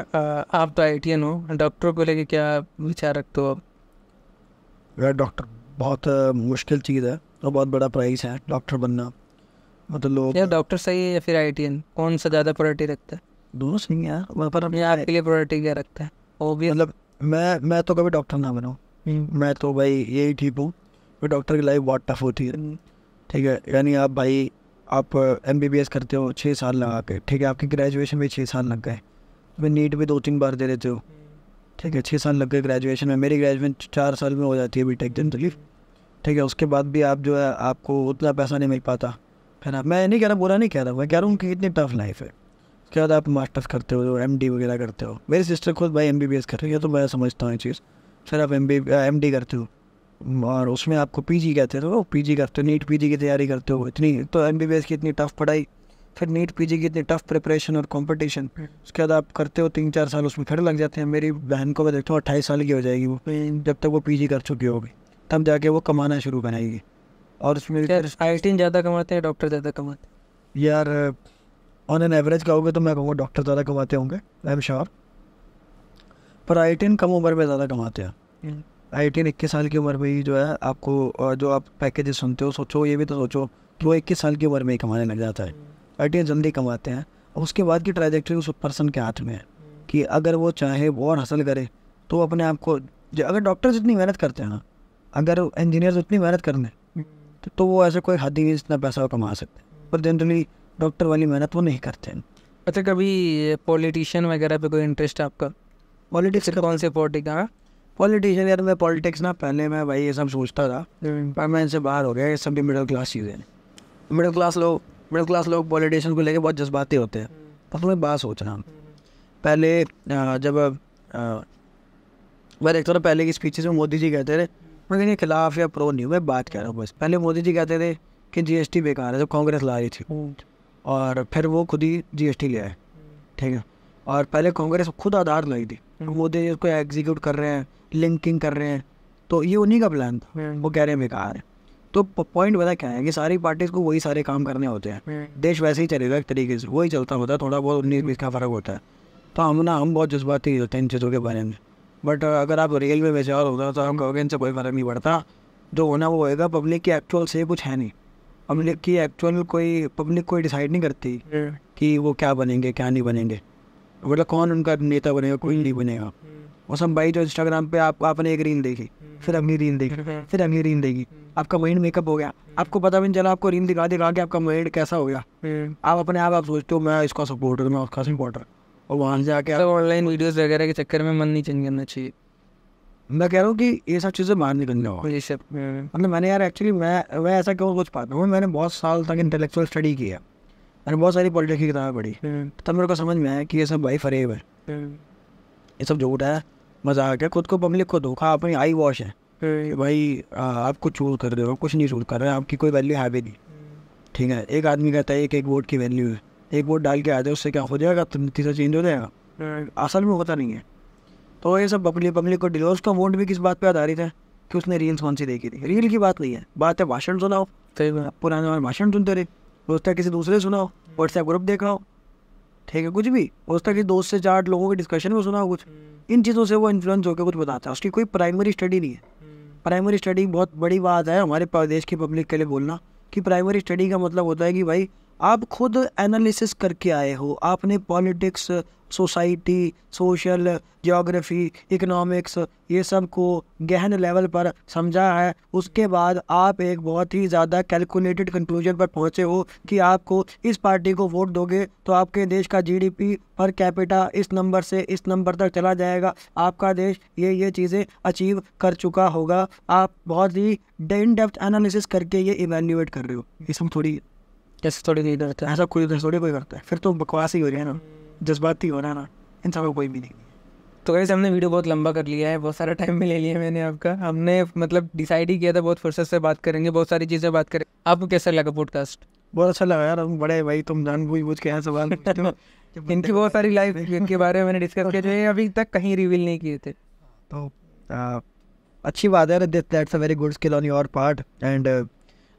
आप तो आई हो डॉक्टरों को लेके क्या विचार रखते हो आप डॉक्टर बहुत मुश्किल चीज़ है और बहुत बड़ा प्राइस है डॉक्टर बनना मतलब लोग यार डॉक्टर सही है या फिर आई कौन सा ज़्यादा प्रायोरिटी रखता है दोनों सही है पर अपने आपके लिए प्रायोरिटी क्या रखता है मतलब मैं मैं तो कभी डॉक्टर ना बनाऊँ हम्म। मैं तो भाई यही ठीक हूँ तो डॉक्टर की लाइफ बहुत टफ होती है हम्म। ठीक है यानी आप भाई आप एम बी बी एस करते हो छः साल लगा के ठीक है आपकी ग्रेजुएशन में छः साल लग गए मैं नीट भी दो तीन बार दे देते हो ठीक है छः साल लग गए ग्रेजुएशन में मेरी ग्रेजुएशन चार साल में हो जाती है बी टेक जनरली ठीक है उसके बाद भी आप जो है आपको उतना पैसा नहीं मिल पाता है ना मैं नहीं कह रहा बुरा नहीं कह रहा मैं कह रहा हूँ कि इतनी टफ लाइफ है उसके बाद आप मास्टर्स करते हो एम डी वगैरह करते हो मेरी सिस्टर खुद भाई एम बी बी एस कर रही है तो मैं समझता हूँ ये चीज़ फिर आप एम बी एम डी करते हो और उसमें आपको पी जी कहते हो तो पी जी करते हो नीट पी जी की तैयारी करते हो इतनी तो एम बी बी एस की इतनी टफ पढ़ाई फिर नीट पी जी की इतनी टफ प्रिपरेशन और कॉम्पिटिशन हम्म। उसके बाद आप करते हो तीन चार साल उसमें फिर लग जाते हैं मेरी बहन को मैं देखता हूँ अट्ठाईस साल की हो जाएगी वो जब तक वो पी जी कर चुकी होगी तब जाके वो कमाना शुरू कराएगी और उसमें आई ज़्यादा कमाते हैं डॉक्टर ज़्यादा कमाते हैं यार ऑन एन एवरेज कहोगे तो मैं कहूँगा डॉक्टर ज़्यादा कमाते होंगे आई एम श्योर पर आई टी कम उम्र में ज़्यादा कमाते हैं आई hmm. टी इक्कीस साल की उम्र में ही जो है आपको जो आप पैकेजेस सुनते हो सोचो ये भी तो सोचो कि वो इक्कीस साल की उम्र में ही कमाने लग जाता है आई hmm. टी जल्दी कमाते हैं और उसके बाद की ट्रैजेक्टरी उस पर्सन के हाथ में है hmm. कि अगर वो चाहे वो और हासिल करे तो अपने आप को अगर डॉक्टर जितनी मेहनत करते हैं ना अगर इंजीनियर उतनी मेहनत कर लें तो वो ऐसे कोई हद ही नहीं जितना पैसा कमा सकते हैं पर जनरली डॉक्टर वाली मेहनत वो नहीं करते हैं अच्छा कभी पॉलिटिशियन वगैरह पे कोई इंटरेस्ट है आपका पॉलिटिक्स कौन से पॉलिटिक का पॉलिटिशियन यार मैं पॉलिटिक्स ना पहले मैं भाई ये सब सोचता था पर मैं इनसे बाहर हो गया ये सब भी मिडिल क्लास चीज़ें हैं मिडिल क्लास लोग मिडिल क्लास लोग पॉलिटिशियन को लेकर बहुत जज्बाती होते हैं पर हम्म। तुम्हें बात सोचना हम्म। पहले जब मैं देखता पहले की स्पीचेस में मोदी जी कहते थे मैं हम्म। कहीं खिलाफ या प्रो नहीं हूँ मैं बात कह रहा हूँ बस पहले मोदी जी कहते थे कि जीएसटी बेकार है जो कांग्रेस ला रही थी और फिर वो खुद ही जी एस टी ले आए हम्म। ठीक है और पहले कांग्रेस खुद आधार लाई थी हम्म। वो दे उसको एग्जीक्यूट कर रहे हैं लिंकिंग कर रहे हैं तो ये उन्हीं का प्लान था हम्म। वो कह रहे हैं बेकार है तो पॉइंट बता क्या है कि सारी पार्टीज को वही सारे काम करने होते हैं देश वैसे ही चलेगा एक तरीके से वही चलता होता है थोड़ा बहुत उन्नीस बीस का फ़र्क होता है तो हम ना हम बहुत जज्बाती होते हैं इन चीज़ों के बारे में बट अगर आप रेलवे में बेचार होता तो हम कहोगे इनसे कोई फ़र्क नहीं पड़ता जो होना वो होएगा पब्लिक की एक्चुअल से कुछ है नहीं पब्लिक की एक्चुअल कोई पब्लिक कोई डिसाइड नहीं करती हम्म। कि वो क्या बनेंगे क्या नहीं बनेंगे मतलब कौन उनका नेता बनेगा कोई नहीं हम्म। बनेगा वो सब भाई जो इंस्टाग्राम पे आप आपने एक रील देखी हम्म। फिर अगली रील देखी फिर अगली रील देखी आपका माइंड मेकअप हो गया आपको पता भी नहीं चला आपको रील दिखा दिखा के आपका माइंड कैसा हो गया आप अपने आप आप सोचते हो मैं इसका सपोर्टर मैं उसका सपोर्टर और वहाँ से जाके ऑनलाइन वीडियोज वगैरह के चक्कर में मन नहीं चेंज करना चाहिए मैं कह रहा हूँ कि ये सब चीज़ें बाहर निकलने हो हम्म। मतलब मैंने यार एक्चुअली मैं मैं ऐसा क्यों कुछ पाता हूँ मैंने बहुत साल तक इंटेलेक्चुअल स्टडी किया मैंने बहुत सारी पॉलिटिक्स की किताबें पढ़ी हम्म। तब मेरे को समझ में आया कि ये सब भाई फरेब है हम्म। ये सब झूठ है मजाक है खुद को पब्लिक को धोखा अपनी आई वॉश है भाई आप कुछ चूज कर रहे हो कुछ नहीं चूज कर रहे हैं आपकी कोई वैल्यू है भी नहीं ठीक है एक आदमी कहता है एक एक वोट की वैल्यू है एक वोट डाल के आ जाए उससे क्या हो जाएगा तीसरा चेंज हो जाएगा असल में होता नहीं है और तो ये सब बबली बबली को डिलोर्स का वोट भी किस बात पर आधारित है कि उसने रील्स कौन सी देखी थी रील की बात नहीं है बात है भाषण सुनाओ पुराने वाले भाषण सुनते रहे दोस्त किसी दूसरे सुनाओ व्हाट्सएप ग्रुप देखाओ ठीक है कुछ भी हो सकता है कि से चार लोगों के डिस्कशन में सुना कुछ हम्म। इन चीज़ों से वो इन्फ्लुएंस होकर कुछ बताता है उसकी कोई प्राइमरी स्टडी नहीं है प्राइमरी हम्म। स्टडी बहुत बड़ी बात है हमारे देश की पब्लिक के लिए बोलना कि प्राइमरी स्टडी का मतलब होता है कि भाई आप खुद एनालिसिस करके आए हो आपने politics society social geography economics ये सब को गहन लेवल पर समझा है उसके बाद आप एक बहुत ही ज़्यादा कैलकुलेटेड कंक्लूजन पर पहुँचे हो कि आपको इस पार्टी को वोट दोगे तो आपके देश का जीडीपी पर कैपिटा इस नंबर से इस नंबर तक चला जाएगा आपका देश ये ये चीज़ें अचीव कर चुका होगा आप बहुत ही इन डेप्थ एनालिसिस करके ये इवेल्यूएट कर रहे हो इसमें थोड़ी कैसे थोड़ी देर हैं ऐसा कोई उधर थोड़ी कोई करता है फिर तो बकवास ही हो रही है ना जज्बाती हो रहा है ना इन सब कोई भी नहीं तो कैसे हमने वीडियो बहुत लंबा कर लिया है बहुत सारा टाइम भी ले लिया मैंने आपका हमने मतलब डिसाइड ही किया था बहुत फुर्सत से बात करेंगे बहुत सारी चीज़ें बात करें आपको कैसा लगा पॉडकास्ट बहुत अच्छा लगा यार बड़े भाई तुम जान बुझ बुझ के यहाँ सवाल इनकी बहुत सारी लाइफ इनके बारे में मैंने डिस्कस किया जो अभी तक कहीं रिवील नहीं किए थे तो अच्छी बात है very good skill on your part and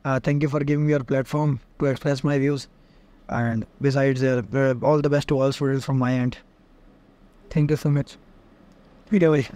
Uh, thank you for giving me your platform to express my views. And besides, uh, all the best to all students from my end. Thank you so much. Video.